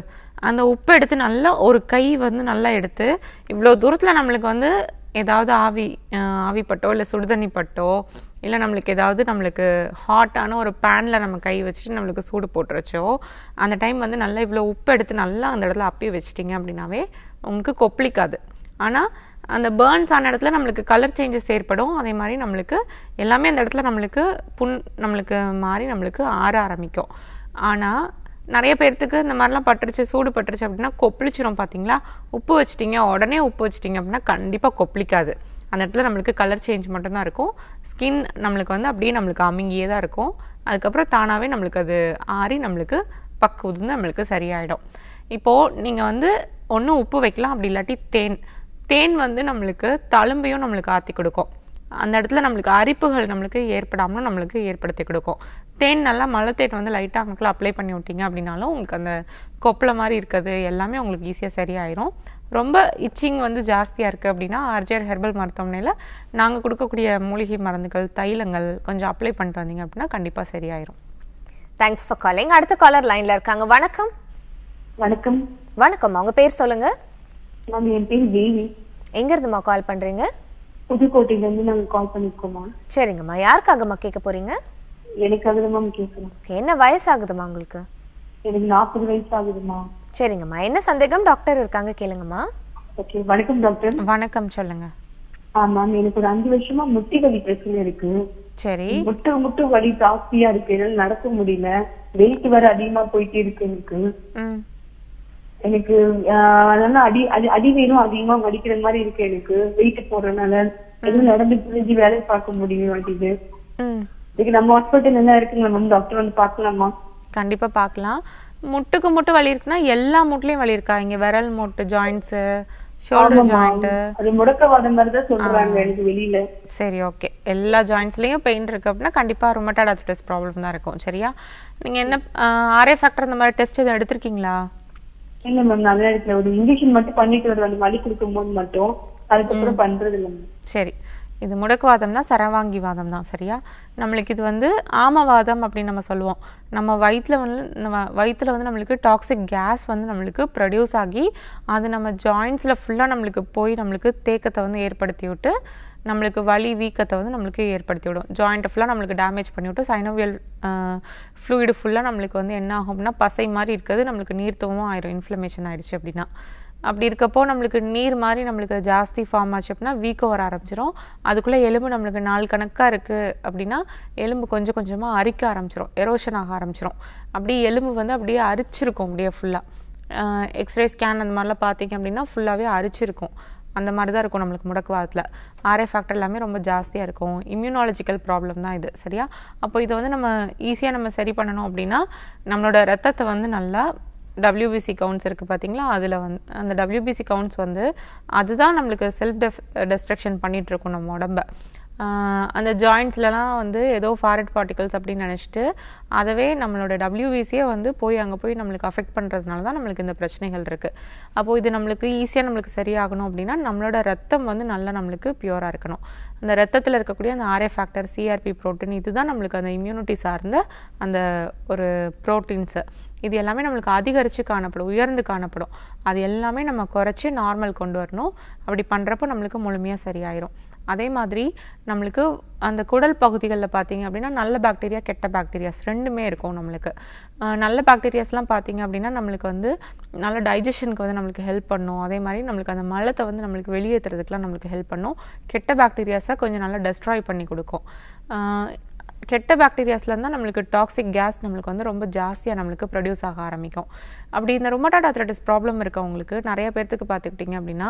அந்த உப்பு எடுத்து நல்லா ஒரு கை வந்து நல்லா எடுத்து இவ்வளோ தூரத்தில் நம்மளுக்கு வந்து ஏதாவது ஆவி ஆவிப்பட்டோ இல்லை சுடுதண்ணி பட்டோ இல்லை நம்மளுக்கு ஏதாவது நம்மளுக்கு ஹாட்டான ஒரு பேனில் நம்ம கை வச்சுட்டு நம்மளுக்கு சூடு போட்டுருச்சோ அந்த டைம் வந்து நல்லா இவ்வளோ உப்பு எடுத்து நல்லா அந்த இடத்துல அப்பி வச்சிட்டிங்க அப்படின்னாவே உங்களுக்கு கொப்பளிக்காது ஆனால் அந்த பேர்ன்ஸ் ஆன இடத்துல நம்மளுக்கு கலர் சேஞ்சஸ் ஏற்படும் அதே மாதிரி நம்மளுக்கு எல்லாமே அந்த இடத்துல நம்மளுக்கு புண் நம்மளுக்கு மாறி நம்மளுக்கு ஆற ஆரம்பிக்கும் ஆனால் நிறைய பேர்த்துக்கு இந்த மாதிரிலாம் பட்டுருச்சு சூடு பட்டுருச்சு அப்படின்னா கொப்பளிச்சிரும் பார்த்தீங்களா உப்பு வச்சிட்டிங்க உடனே உப்பு வச்சிட்டிங்க அப்படின்னா கண்டிப்பாக கொப்பளிக்காது அந்த இடத்துல நம்மளுக்கு கலர் சேஞ்ச் மட்டும்தான் இருக்கும் ஸ்கின் நம்மளுக்கு வந்து அப்படியே நம்மளுக்கு அமுங்கியே தான் இருக்கும் அதுக்கப்புறம் தானாகவே நம்மளுக்கு அது ஆறி நம்மளுக்கு பக்கு உதிர்ந்து நம்மளுக்கு சரியாயிடும் இப்போது நீங்கள் வந்து ஒன்றும் உப்பு வைக்கலாம் அப்படி இல்லாட்டி தேன் தேன் வந்து நம்மளுக்கு தழும்பையும் நம்மளுக்கு ஆற்றி கொடுக்கும் அந்த இடத்துல நம்மளுக்கு அரிப்புகள் நம்மளுக்கு ஏற்படாமலும் நம்மளுக்கு ஏற்படுத்தி கொடுக்கும் தேன் நல்லா மழை தேன் வந்து லைட்டாக அவங்களுக்குள்ள அப்ளை பண்ணி விட்டீங்க அப்படின்னாலும் உங்களுக்கு அந்த கொப்பளை மாதிரி இருக்கிறது எல்லாமே உங்களுக்கு ஈஸியாக சரியாயிரும் ரொம்ப இச்சிங் வந்து ஜாஸ்தியாக இருக்குது அப்படின்னா ஆர்ஜிஆர் ஹெர்பல் மருத்துவமனையில் நாங்கள் கொடுக்கக்கூடிய மூலிகை மருந்துகள் தைலங்கள் கொஞ்சம் அப்ளை பண்ணிட்டு வந்தீங்க அப்படின்னா கண்டிப்பாக சரியாயிரும் தேங்க்ஸ் ஃபார் காலிங் அடுத்த காலர் லைனில் இருக்காங்க வணக்கம் வணக்கம் வணக்கம் உங்கள் பேர் சொல்லுங்க மேம் என் பேர் தேவி எங்கேருந்துமா கால் பண்ணுறீங்க புதுக்கோட்டையிலேருந்து நாங்கள் கால் பண்ணியிருக்கோம்மா சரிங்கம்மா யாருக்காகம்மா கேட்க போகிறீங்க எனக்காக தான் மேம் ஓகே என்ன வயசாகுதுமா உங்களுக்கு எனக்கு நாற்பது வயசு ஆகுதுமா சரிங்கம்மா என்ன சந்தேகம் டாக்டர் இருக்காங்க கேளுங்கம்மா ஓகே வணக்கம் டாக்டர் வணக்கம் சொல்லுங்க ஆமா எனக்கு ஒரு அஞ்சு வருஷமா முட்டி வலி பிரச்சனை இருக்கு சரி முட்டு முட்டு வலி ஜாஸ்தியா இருக்கு என்னால நடக்க முடியல வெயிட் வர அதிகமா போயிட்டே இருக்கு எனக்கு எனக்கு அதனால அடி அடி வேணும் அதிகமா வலிக்கிற மாதிரி இருக்கு எனக்கு வெயிட் போடுறதுனால எதுவும் நடந்து புரிஞ்சு வேலை பார்க்க முடியும் மாட்டேங்குது இதுக்கு நம்ம ஹாஸ்பிட்டல் என்ன இருக்குங்க மேம் டாக்டர் வந்து பாக்கலாமா கண்டிப்பா பாக்கலாம் முட்டுக்கு முட்டு வலி இருக்குன்னா எல்லா முட்டுலயும் வலி இருக்கா இங்க விரல் முட்டு ஜாயின்ட்ஸ் ஷோல்டர் ஜாயிண்ட் அது முடக்கவாத மாதிரி தான் சொல்றாங்க எனக்கு வெளியில சரி ஓகே எல்லா ஜாயின்ட்ஸ்லயும் பெயின் இருக்கு அப்படின்னா கண்டிப்பா ரொமட்டாய்டு ஆர்த்ரைடிஸ் ப்ராப்ளம் தான் இருக்கும் சரியா நீங்க என்ன ஆர்ஏ ஃபேக்டர் இந்த மாதிரி டெஸ்ட் எதுவும் எடுத்திருக்கீங்களா இல்ல மேம் நான் இருக்கல ஒரு இன்ஜெக்ஷன் மட்டும் பண்ணிட்டு வருவேன் வலி கொடுக்கும் போது மட்டும் அதுக்கப்புறம் பண்றது இல்ல சரி இது முடக்குவாதம்னா சரவாங்கி வாதம் தான் சரியா நம்மளுக்கு இது வந்து ஆமவாதம் அப்படின்னு நம்ம சொல்லுவோம் நம்ம வயிற்றில் வந்து நம்ம வயிற்றில் வந்து நம்மளுக்கு டாக்ஸிக் கேஸ் வந்து நம்மளுக்கு ப்ரொடியூஸ் ஆகி அது நம்ம ஜாயின்ஸில் ஃபுல்லாக நம்மளுக்கு போய் நம்மளுக்கு தேக்கத்தை வந்து ஏற்படுத்தி விட்டு நம்மளுக்கு வலி வீக்கத்தை வந்து நம்மளுக்கு ஏற்படுத்தி விடும் ஜாயிண்ட்டை ஃபுல்லாக நம்மளுக்கு டேமேஜ் பண்ணிவிட்டு சைனோவியல் ஃப்ளூயிடு ஃபுல்லாக நம்மளுக்கு வந்து என்ன ஆகும்னா பசை மாதிரி இருக்கிறது நம்மளுக்கு நீர்த்தவும் ஆயிரும் இன்ஃப்ளமேஷன் ஆயிடுச்சு அப்படின்னா அப்படி இருக்கப்போ நம்மளுக்கு நீர் மாதிரி நம்மளுக்கு ஜாஸ்தி ஃபார்ம் ஆச்சு அப்படின்னா வீக்கம் வர ஆரம்பிச்சிடும் அதுக்குள்ளே எலும்பு நம்மளுக்கு நாள் கணக்காக இருக்குது அப்படின்னா எலும்பு கொஞ்சம் கொஞ்சமாக அரிக்க ஆரம்பிச்சிடும் எரோஷன் ஆக ஆரம்பிச்சிடும் அப்படியே எலும்பு வந்து அப்படியே அரிச்சிருக்கும் அப்படியே ஃபுல்லாக எக்ஸ்ரே ஸ்கேன் அந்த மாதிரிலாம் பார்த்தீங்க அப்படின்னா ஃபுல்லாகவே அரிச்சிருக்கும் அந்த மாதிரி தான் இருக்கும் நம்மளுக்கு முடக்குவாதத்தில் ஆரே ஃபேக்டர் எல்லாமே ரொம்ப ஜாஸ்தியாக இருக்கும் இம்யூனாலஜிக்கல் ப்ராப்ளம் தான் இது சரியா அப்போ இதை வந்து நம்ம ஈஸியாக நம்ம சரி பண்ணணும் அப்படின்னா நம்மளோட ரத்தத்தை வந்து நல்லா டபிள்யூபிசி கவுண்ட்ஸ் இருக்குது பார்த்தீங்களா அதில் வந்து அந்த டபிள்யூபிசி கவுண்ட்ஸ் வந்து அதுதான் நம்மளுக்கு செல்ஃப் டெஃப் டெஸ்ட்ரக்ஷன் பண்ணிகிட்ருக்கோம் நம்ம உடம்ப அந்த ஜாயின்ஸ்லலாம் வந்து ஏதோ ஃபாரட் பார்ட்டிகல்ஸ் அப்படின்னு நினச்சிட்டு அதவே நம்மளோட டபிள்யூபிசியை வந்து போய் அங்கே போய் நம்மளுக்கு அஃபெக்ட் பண்ணுறதுனால தான் நம்மளுக்கு இந்த பிரச்சனைகள் இருக்குது அப்போது இது நம்மளுக்கு ஈஸியாக நம்மளுக்கு சரியாகணும் அப்படின்னா நம்மளோட ரத்தம் வந்து நல்லா நம்மளுக்கு பியூராக இருக்கணும் அந்த ரத்தத்தில் இருக்கக்கூடிய அந்த ஆர்ஏ ஃபேக்டர் சிஆர்பி ப்ரோட்டீன் இதுதான் நம்மளுக்கு அந்த இம்யூனிட்டி சார்ந்த அந்த ஒரு ப்ரோட்டீன்ஸு இது எல்லாமே நம்மளுக்கு அதிகரித்து காணப்படும் உயர்ந்து காணப்படும் அது எல்லாமே நம்ம குறைச்சி நார்மல் கொண்டு வரணும் அப்படி பண்ணுறப்போ நம்மளுக்கு முழுமையாக சரியாயிரும் அதே மாதிரி நம்மளுக்கு அந்த குடல் பகுதிகளில் பார்த்தீங்க அப்படின்னா நல்ல பாக்டீரியா கெட்ட பாக்டீரியாஸ் ரெண்டுமே இருக்கும் நம்மளுக்கு நல்ல பாக்டீரியாஸ்லாம் பார்த்தீங்க அப்படின்னா நம்மளுக்கு வந்து நல்ல டைஜஷனுக்கு வந்து நம்மளுக்கு ஹெல்ப் பண்ணும் அதே மாதிரி நம்மளுக்கு அந்த மலத்தை வந்து நம்மளுக்கு வெளியேற்றுறதுக்குலாம் நம்மளுக்கு ஹெல்ப் பண்ணும் கெட்ட பாக்டீரியாஸை கொஞ்சம் நல்லா டெஸ்ட்ராய் பண்ணி கொடுக்கும் கெட்ட பாக்டீரியாஸ்லேருந்து தான் நம்மளுக்கு டாக்ஸிக் கேஸ் நம்மளுக்கு வந்து ரொம்ப ஜாஸ்தியாக நம்மளுக்கு ப்ரொடியூஸ் ஆக ஆரம்பிக்கும் அப்படி இந்த ரொமட்டாட் ஆத்ரைட்டிஸ் ப்ராப்ளம் இருக்கவங்களுக்கு நிறைய பேர்த்துக்கு பார்த்துக்கிட்டிங்க அப்படின்னா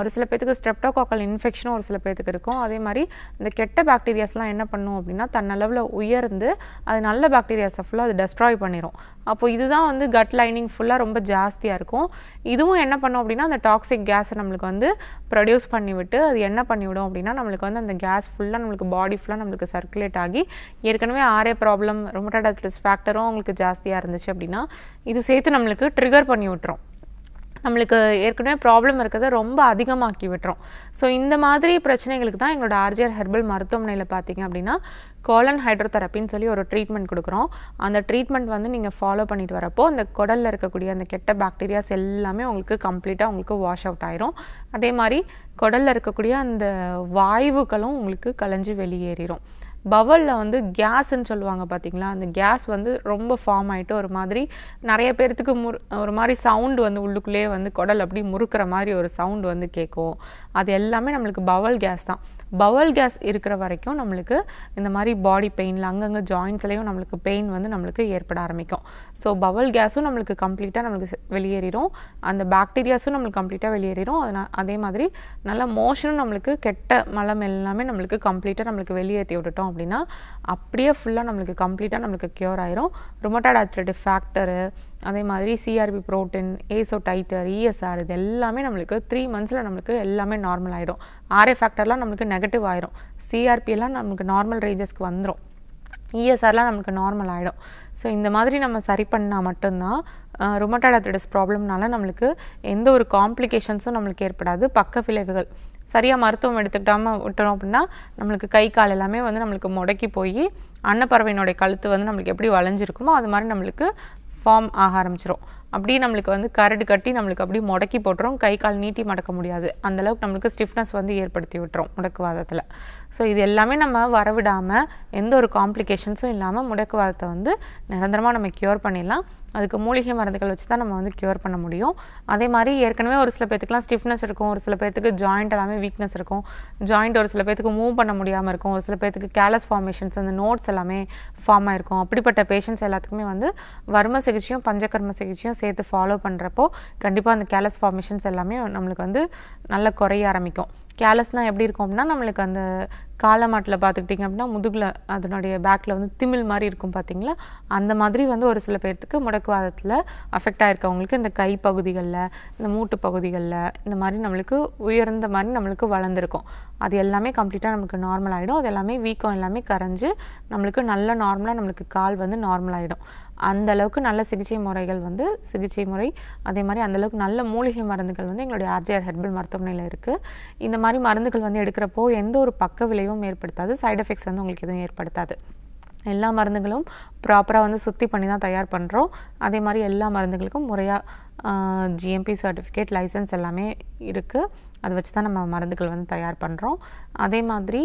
ஒரு சில பேர்த்துக்கு ஸ்ட்ரெப்டோகாக்கல் இன்ஃபெக்ஷனும் ஒரு சில பேர்த்துக்கு இருக்கும் அதே மாதிரி இந்த கெட்ட பாக்டீரியாஸ்லாம் என்ன பண்ணும் அப்படின்னா தன்னளவில் உயர்ந்து அது நல்ல பாக்டீரியாஸை ஃபுல்லாக அது டெஸ்ட்ராய் பண்ணிடும் அப்போ இதுதான் வந்து கட் லைனிங் ஃபுல்லாக ரொம்ப ஜாஸ்தியாக இருக்கும் இதுவும் என்ன பண்ணும் அப்படின்னா அந்த டாக்ஸிக் கேஸை நம்மளுக்கு வந்து ப்ரொடியூஸ் பண்ணிவிட்டு அது என்ன பண்ணிவிடும் அப்படின்னா நம்மளுக்கு வந்து அந்த கேஸ் ஃபுல்லாக நம்மளுக்கு பாடி ஃபுல்லாக நம்மளுக்கு சர்க்குலேட் ஆகி ஏற்கனவே ஆரே ப்ராப்ளம் ரொமட்டாடாத்திஸ் ஃபேக்டரும் உங்களுக்கு ஜாஸ்தியாக இருந்துச்சு அப்படின்னா இது சேர்த்து எடுத்து நம்மளுக்கு ட்ரிகர் பண்ணி விட்டுரும் நம்மளுக்கு ஏற்கனவே ப்ராப்ளம் இருக்கிறத ரொம்ப அதிகமாக்கி விட்டுரும் ஸோ இந்த மாதிரி பிரச்சனைகளுக்கு தான் எங்களோட ஆர்ஜிஆர் ஹெர்பல் மருத்துவமனையில் பார்த்தீங்க அப்படின்னா கோலன் ஹைட்ரோதெரப்பின்னு சொல்லி ஒரு ட்ரீட்மெண்ட் கொடுக்குறோம் அந்த ட்ரீட்மெண்ட் வந்து நீங்கள் ஃபாலோ பண்ணிட்டு வரப்போ அந்த குடலில் இருக்கக்கூடிய அந்த கெட்ட பாக்டீரியாஸ் எல்லாமே உங்களுக்கு கம்ப்ளீட்டாக உங்களுக்கு வாஷ் அவுட் ஆயிரும் அதே மாதிரி குடலில் இருக்கக்கூடிய அந்த வாய்வுகளும் உங்களுக்கு கலைஞ்சு வெளியேறிடும் பவலில் வந்து கேஸ்ன்னு சொல்லுவாங்க பார்த்தீங்களா அந்த கேஸ் வந்து ரொம்ப ஃபார்ம் ஆகிட்டு ஒரு மாதிரி நிறைய பேர்த்துக்கு முரு ஒரு மாதிரி சவுண்டு வந்து உள்ளுக்குள்ளேயே வந்து குடல் அப்படி முறுக்கிற மாதிரி ஒரு சவுண்டு வந்து கேட்கும் அது எல்லாமே நம்மளுக்கு பவல் கேஸ் தான் பவல் கேஸ் இருக்கிற வரைக்கும் நம்மளுக்கு இந்த மாதிரி பாடி பெயினில் அங்கங்கே ஜாயின்ஸ்லேயும் நம்மளுக்கு பெயின் வந்து நம்மளுக்கு ஏற்பட ஆரம்பிக்கும் ஸோ பவல் கேஸும் நம்மளுக்கு கம்ப்ளீட்டாக நம்மளுக்கு வெளியேறிடும் அந்த பாக்டீரியாஸும் நம்மளுக்கு கம்ப்ளீட்டாக வெளியேறிடும் அதனால் அதே மாதிரி நல்ல மோஷனும் நம்மளுக்கு கெட்ட மலம் எல்லாமே நம்மளுக்கு கம்ப்ளீட்டாக நம்மளுக்கு வெளியேற்றி விட்டுட்டோம் அப்படின்னா அப்படியே ஃபுல்லாக நம்மளுக்கு கம்ப்ளீட்டாக நம்மளுக்கு க்யூர் ஆயிரும் ரொமோட்டாட் ஆத்ரேட்டிவ் ஃபேக்டரு அதே மாதிரி சிஆர்பி ஏசோ ஏசோடைட்டர் இஎஸ்ஆர் இது எல்லாமே நம்மளுக்கு த்ரீ மந்த்ஸில் நம்மளுக்கு எல்லாமே எல்லாமே நார்மல் e ஆயிடும் ஆர்ஏ ஃபேக்டர்லாம் நம்மளுக்கு நெகட்டிவ் ஆயிரும் சிஆர்பியெல்லாம் நம்மளுக்கு நார்மல் ரேஞ்சஸ்க்கு வந்துடும் இஎஸ்ஆர்லாம் நமக்கு நார்மல் ஆகிடும் ஸோ இந்த மாதிரி நம்ம சரி பண்ணால் மட்டும்தான் ருமட்டாய்ட் ப்ராப்ளம்னால நம்மளுக்கு எந்த ஒரு காம்ப்ளிகேஷன்ஸும் நம்மளுக்கு ஏற்படாது பக்க விளைவுகள் சரியாக மருத்துவம் எடுத்துக்கிட்டாமல் விட்டோம் அப்படின்னா நம்மளுக்கு கை கால் எல்லாமே வந்து நம்மளுக்கு முடக்கி போய் அன்னப்பறவையினுடைய கழுத்து வந்து நம்மளுக்கு எப்படி வளைஞ்சிருக்குமோ அது மாதிரி நம்மளுக்கு ஃபார்ம் ஆக ஆரம்பிச்சிரும் அப்படியே நம்மளுக்கு வந்து கரடு கட்டி நம்மளுக்கு அப்படியே முடக்கி போட்டுரும் கை கால் நீட்டி மடக்க முடியாது அந்தளவுக்கு நம்மளுக்கு ஸ்டிஃப்னஸ் வந்து ஏற்படுத்தி விட்டுரும் முடக்குவாதத்தில் ஸோ இது எல்லாமே நம்ம வரவிடாமல் எந்த ஒரு காம்ப்ளிகேஷன்ஸும் இல்லாமல் முடக்குவாதத்தை வந்து நிரந்தரமாக நம்ம க்யூர் பண்ணிடலாம் அதுக்கு மூலிகை மருந்துகள் வச்சு தான் நம்ம வந்து க்யூர் பண்ண முடியும் அதே மாதிரி ஏற்கனவே ஒரு சில பேத்துக்குலாம் ஸ்டிஃப்னஸ் இருக்கும் ஒரு சில பேத்துக்கு ஜாயிண்ட் எல்லாமே வீக்னஸ் இருக்கும் ஜாயிண்ட் ஒரு சில பேத்துக்கு மூவ் பண்ண முடியாமல் இருக்கும் ஒரு சில பேத்துக்கு கேலஸ் ஃபார்மேஷன்ஸ் அந்த நோட்ஸ் எல்லாமே ஃபார்ம் ஆயிருக்கும் அப்படிப்பட்ட பேஷண்ட்ஸ் எல்லாத்துக்குமே வந்து வர்ம சிகிச்சையும் பஞ்சகர்ம சிகிச்சையும் சேர்த்து ஃபாலோ பண்ணுறப்போ கண்டிப்பாக அந்த கேலஸ் ஃபார்மேஷன்ஸ் எல்லாமே நம்மளுக்கு வந்து நல்லா குறைய ஆரம்பிக்கும் கேர்லெஸ்னால் எப்படி இருக்கும் அப்படின்னா நம்மளுக்கு அந்த காலமாட்டில் பார்த்துக்கிட்டிங்க அப்படின்னா முதுகில் அதனுடைய பேக்கில் வந்து திமிழ் மாதிரி இருக்கும் பார்த்தீங்களா அந்த மாதிரி வந்து ஒரு சில பேர்த்துக்கு முடக்குவாதத்தில் அஃபெக்ட் ஆகிருக்கவங்களுக்கு இந்த கை பகுதிகளில் இந்த மூட்டு பகுதிகளில் இந்த மாதிரி நம்மளுக்கு உயர்ந்த மாதிரி நம்மளுக்கு வளர்ந்துருக்கும் அது எல்லாமே கம்ப்ளீட்டாக நமக்கு நார்மல் ஆகிடும் அது எல்லாமே வீக்கம் எல்லாமே கரைஞ்சி நம்மளுக்கு நல்ல நார்மலாக நம்மளுக்கு கால் வந்து நார்மல் ஆகிடும் அந்த அளவுக்கு நல்ல சிகிச்சை முறைகள் வந்து சிகிச்சை முறை அதே மாதிரி அந்தளவுக்கு நல்ல மூலிகை மருந்துகள் வந்து எங்களுடைய ஆர்ஜிஆர் ஹெர்பல் மருத்துவமனையில் இருக்குது இந்த மாதிரி மருந்துகள் வந்து எடுக்கிறப்போ எந்த ஒரு பக்க விளைவும் எதுவும் ஏற்படுத்தாது சைடு எஃபெக்ட்ஸ் வந்து உங்களுக்கு எதுவும் ஏற்படுத்தாது எல்லா மருந்துகளும் ப்ராப்பராக வந்து சுத்தி பண்ணி தான் தயார் பண்ணுறோம் அதே மாதிரி எல்லா மருந்துகளுக்கும் முறையாக ஜிஎம்பி சர்டிஃபிகேட் லைசன்ஸ் எல்லாமே இருக்குது அதை வச்சு தான் நம்ம மருந்துகள் வந்து தயார் பண்ணுறோம் அதே மாதிரி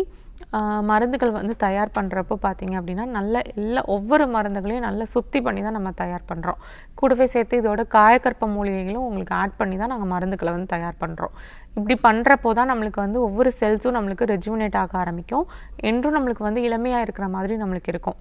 மருந்துகள் வந்து தயார் பண்ணுறப்போ பார்த்திங்க அப்படின்னா நல்ல எல்லா ஒவ்வொரு மருந்துகளையும் நல்லா சுத்தி பண்ணி தான் நம்ம தயார் பண்ணுறோம் கூடவே சேர்த்து இதோட காயக்கற்ப மூலிகைகளும் உங்களுக்கு ஆட் பண்ணி தான் நாங்கள் மருந்துகளை வந்து தயார் பண்ணுறோம் இப்படி பண்ணுறப்போ தான் நம்மளுக்கு வந்து ஒவ்வொரு செல்ஸும் நம்மளுக்கு ரெஜுவினேட் ஆக ஆரம்பிக்கும் என்றும் நம்மளுக்கு வந்து இளமையாக இருக்கிற மாதிரி நம்மளுக்கு இருக்கும்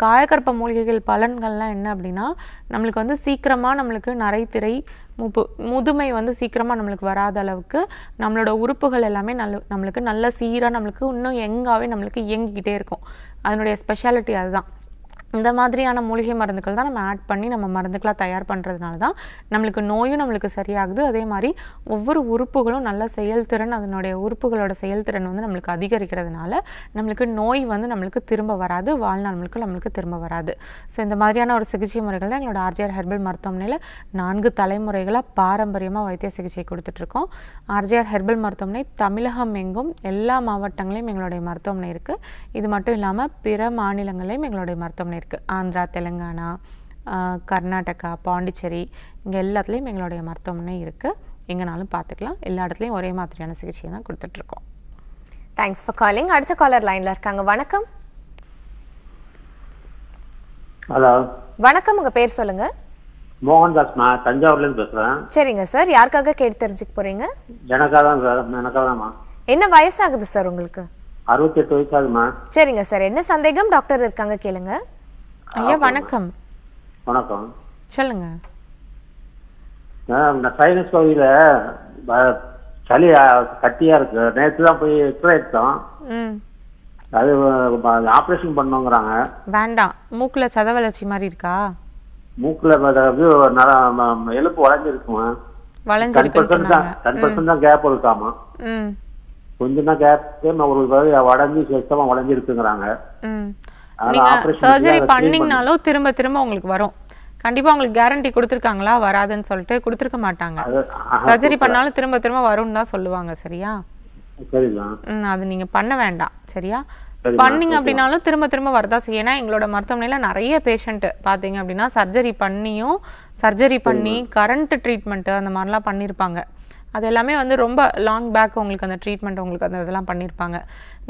காயக்கற்ப மூலிகைகள் பலன்கள்லாம் என்ன அப்படின்னா நம்மளுக்கு வந்து சீக்கிரமாக நம்மளுக்கு நரைத்திரை முப்பு முதுமை வந்து சீக்கிரமாக நம்மளுக்கு வராத அளவுக்கு நம்மளோட உறுப்புகள் எல்லாமே நல்ல நம்மளுக்கு நல்ல சீராக நம்மளுக்கு இன்னும் எங்காவே நம்மளுக்கு இயங்கிக்கிட்டே இருக்கும் அதனுடைய ஸ்பெஷாலிட்டி அதுதான் இந்த மாதிரியான மூலிகை மருந்துகள் தான் நம்ம ஆட் பண்ணி நம்ம மருந்துக்களாக தயார் பண்ணுறதுனால தான் நம்மளுக்கு நோயும் நம்மளுக்கு சரியாகுது அதே மாதிரி ஒவ்வொரு உறுப்புகளும் நல்ல செயல்திறன் அதனுடைய உறுப்புகளோட செயல்திறன் வந்து நம்மளுக்கு அதிகரிக்கிறதுனால நம்மளுக்கு நோய் வந்து நம்மளுக்கு திரும்ப வராது வாழ்நாள் முழுக்க நம்மளுக்கு திரும்ப வராது ஸோ இந்த மாதிரியான ஒரு சிகிச்சை முறைகள் தான் எங்களோட ஆர்ஜிஆர் ஹெர்பல் மருத்துவமனையில் நான்கு தலைமுறைகளாக பாரம்பரியமாக வைத்திய சிகிச்சை கொடுத்துட்ருக்கோம் ஆர்ஜிஆர் ஹெர்பல் மருத்துவமனை தமிழகம் எங்கும் எல்லா மாவட்டங்களையும் எங்களுடைய மருத்துவமனை இருக்குது இது மட்டும் இல்லாமல் பிற மாநிலங்களையும் எங்களுடைய மருத்துவமனை இருக்குது ஆந்திரா தெலுங்கானா கர்நாடகா பாண்டிச்சேரி இங்கே எல்லாத்துலேயும் எங்களுடைய மருத்துவமனை இருக்குது எங்கனாலும் பார்த்துக்கலாம் எல்லா இடத்துலையும் ஒரே மாதிரியான சிகிச்சையை தான் கொடுத்துட்ருக்கோம் தேங்க்ஸ் ஃபார் காலிங் அடுத்த காலர் லைனில் இருக்காங்க வணக்கம் ஹலோ வணக்கம் உங்கள் பேர் சொல்லுங்கள் மோகன்தாஸ் நான் தஞ்சாவூர்லேருந்து பேசுகிறேன் சரிங்க சார் யாருக்காக கேட்டு தெரிஞ்சுக்க போறீங்க எனக்காக தான் சார் எனக்காக என்ன வயசாகுது சார் உங்களுக்கு அறுபத்தெட்டு வயசாகுமா சரிங்க சார் என்ன சந்தேகம் டாக்டர் இருக்காங்க கேளுங்க ஐயா வணக்கம் வணக்கம் சொல்லுங்க இந்த சைனஸ் கோவில சளி கட்டியா இருக்கு நேற்று தான் போய் எக்ஸ்ரே எடுத்தோம் அது ஆபரேஷன் பண்ணுங்கிறாங்க வேண்டாம் மூக்குல சத வளர்ச்சி மாதிரி இருக்கா மூக்குல அதாவது எலும்பு வளைஞ்சிருக்குமா வளைஞ்சிருக்கு தான் கேப் இருக்காமா கொஞ்சம் தான் கேப் ஒரு வடைஞ்சு சுத்தமா வளைஞ்சிருக்குங்கிறாங்க நீங்க சர்ஜரி பண்ணீங்கனாலும் திரும்ப திரும்ப உங்களுக்கு வரும் கண்டிப்பா உங்களுக்கு கேரண்டி கொடுத்துருக்காங்களா வராதுன்னு சொல்லிட்டு கொடுத்துருக்க மாட்டாங்க சர்ஜரி பண்ணாலும் திரும்ப திரும்ப வரும்னு தான் சொல்லுவாங்க சரியா அது நீங்க பண்ண வேண்டாம் சரியா பண்ணீங்க அப்படின்னாலும் திரும்ப திரும்ப வரதா செய்யும் ஏன்னா எங்களோட மருத்துவமனையில நிறைய பேஷண்ட் பாத்தீங்க அப்படின்னா சர்ஜரி பண்ணியும் சர்ஜரி பண்ணி கரண்ட் ட்ரீட்மெண்ட் அந்த மாதிரிலாம் பண்ணியிருப்பாங்க அது எல்லாமே வந்து ரொம்ப லாங் பேக் உங்களுக்கு அந்த ட்ரீட்மெண்ட் உங்களுக்கு அந்த இதெல்லாம் பண்ணியிருப்பாங்க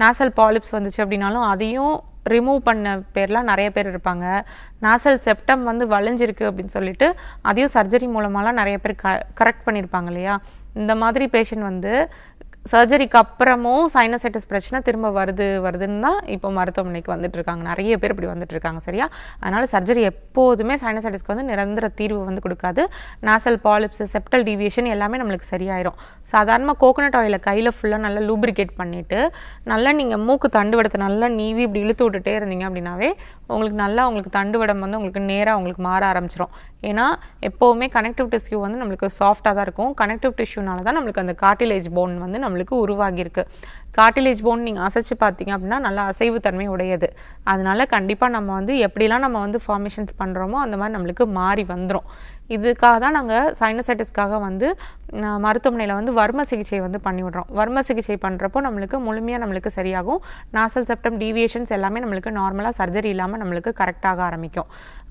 நேசல் பாலிப்ஸ் வந்துச்சு அப்படின்னாலும் அதையும் ரிமூவ் பண்ண பேர்லாம் நிறைய பேர் இருப்பாங்க நாசல் செப்டம் வந்து வளைஞ்சிருக்கு அப்படின்னு சொல்லிட்டு அதையும் சர்ஜரி மூலமாலாம் நிறைய பேர் க கரெக்ட் பண்ணியிருப்பாங்க இல்லையா இந்த மாதிரி பேஷண்ட் வந்து சர்ஜரிக்கு அப்புறமும் சைனசைட்டிஸ் பிரச்சனை திரும்ப வருது வருதுன்னு தான் இப்போ மருத்துவமனைக்கு வந்துட்டு இருக்காங்க நிறைய பேர் இப்படி வந்துட்டு இருக்காங்க சரியா அதனால் சர்ஜரி எப்போதுமே சைனசைட்டிஸ்க்கு வந்து நிரந்தர தீர்வு வந்து கொடுக்காது நாசல் பாலிப்ஸ் செப்டல் டிவியேஷன் எல்லாமே நம்மளுக்கு சரியாயிரும் சாதாரணமாக கோகோனட் ஆயிலை கையில் ஃபுல்லாக நல்லா லூப்ரிகேட் பண்ணிவிட்டு நல்லா நீங்கள் மூக்கு தண்டு எடுத்து நல்லா நீவி இப்படி இழுத்து விட்டுட்டே இருந்தீங்க அப்படின்னாவே உங்களுக்கு நல்லா உங்களுக்கு தண்டுவடம் வந்து உங்களுக்கு நேராக உங்களுக்கு மாற ஆரம்பிச்சிடும் ஏன்னா எப்போவுமே கனெக்டிவ் டிஷ்யூ வந்து நம்மளுக்கு சாஃப்டாக தான் இருக்கும் கனெக்டிவ் டிஷ்யூனால தான் நம்மளுக்கு அந்த காட்டிலேஜ் போன் வந்து நம்மளுக்கு உருவாகியிருக்கு காட்டிலேஜ் போன் நீங்கள் அசைச்சு பார்த்தீங்க அப்படின்னா நல்லா அசைவு தன்மை உடையது அதனால கண்டிப்பாக நம்ம வந்து எப்படிலாம் நம்ம வந்து ஃபார்மேஷன்ஸ் பண்ணுறோமோ அந்த மாதிரி நம்மளுக்கு மாறி வந்துடும் இதுக்காக தான் நாங்கள் சைனசைட்டிஸ்க்காக வந்து மருத்துவமனையில் வந்து வர்ம சிகிச்சை வந்து பண்ணிவிட்றோம் வர்ம சிகிச்சை பண்ணுறப்போ நம்மளுக்கு முழுமையாக நம்மளுக்கு சரியாகும் நாசல் செப்டம் டீவியேஷன்ஸ் எல்லாமே நம்மளுக்கு நார்மலாக சர்ஜரி இல்லாமல் நம்மளுக்கு கரெக்டாக ஆரம்பிக்கும்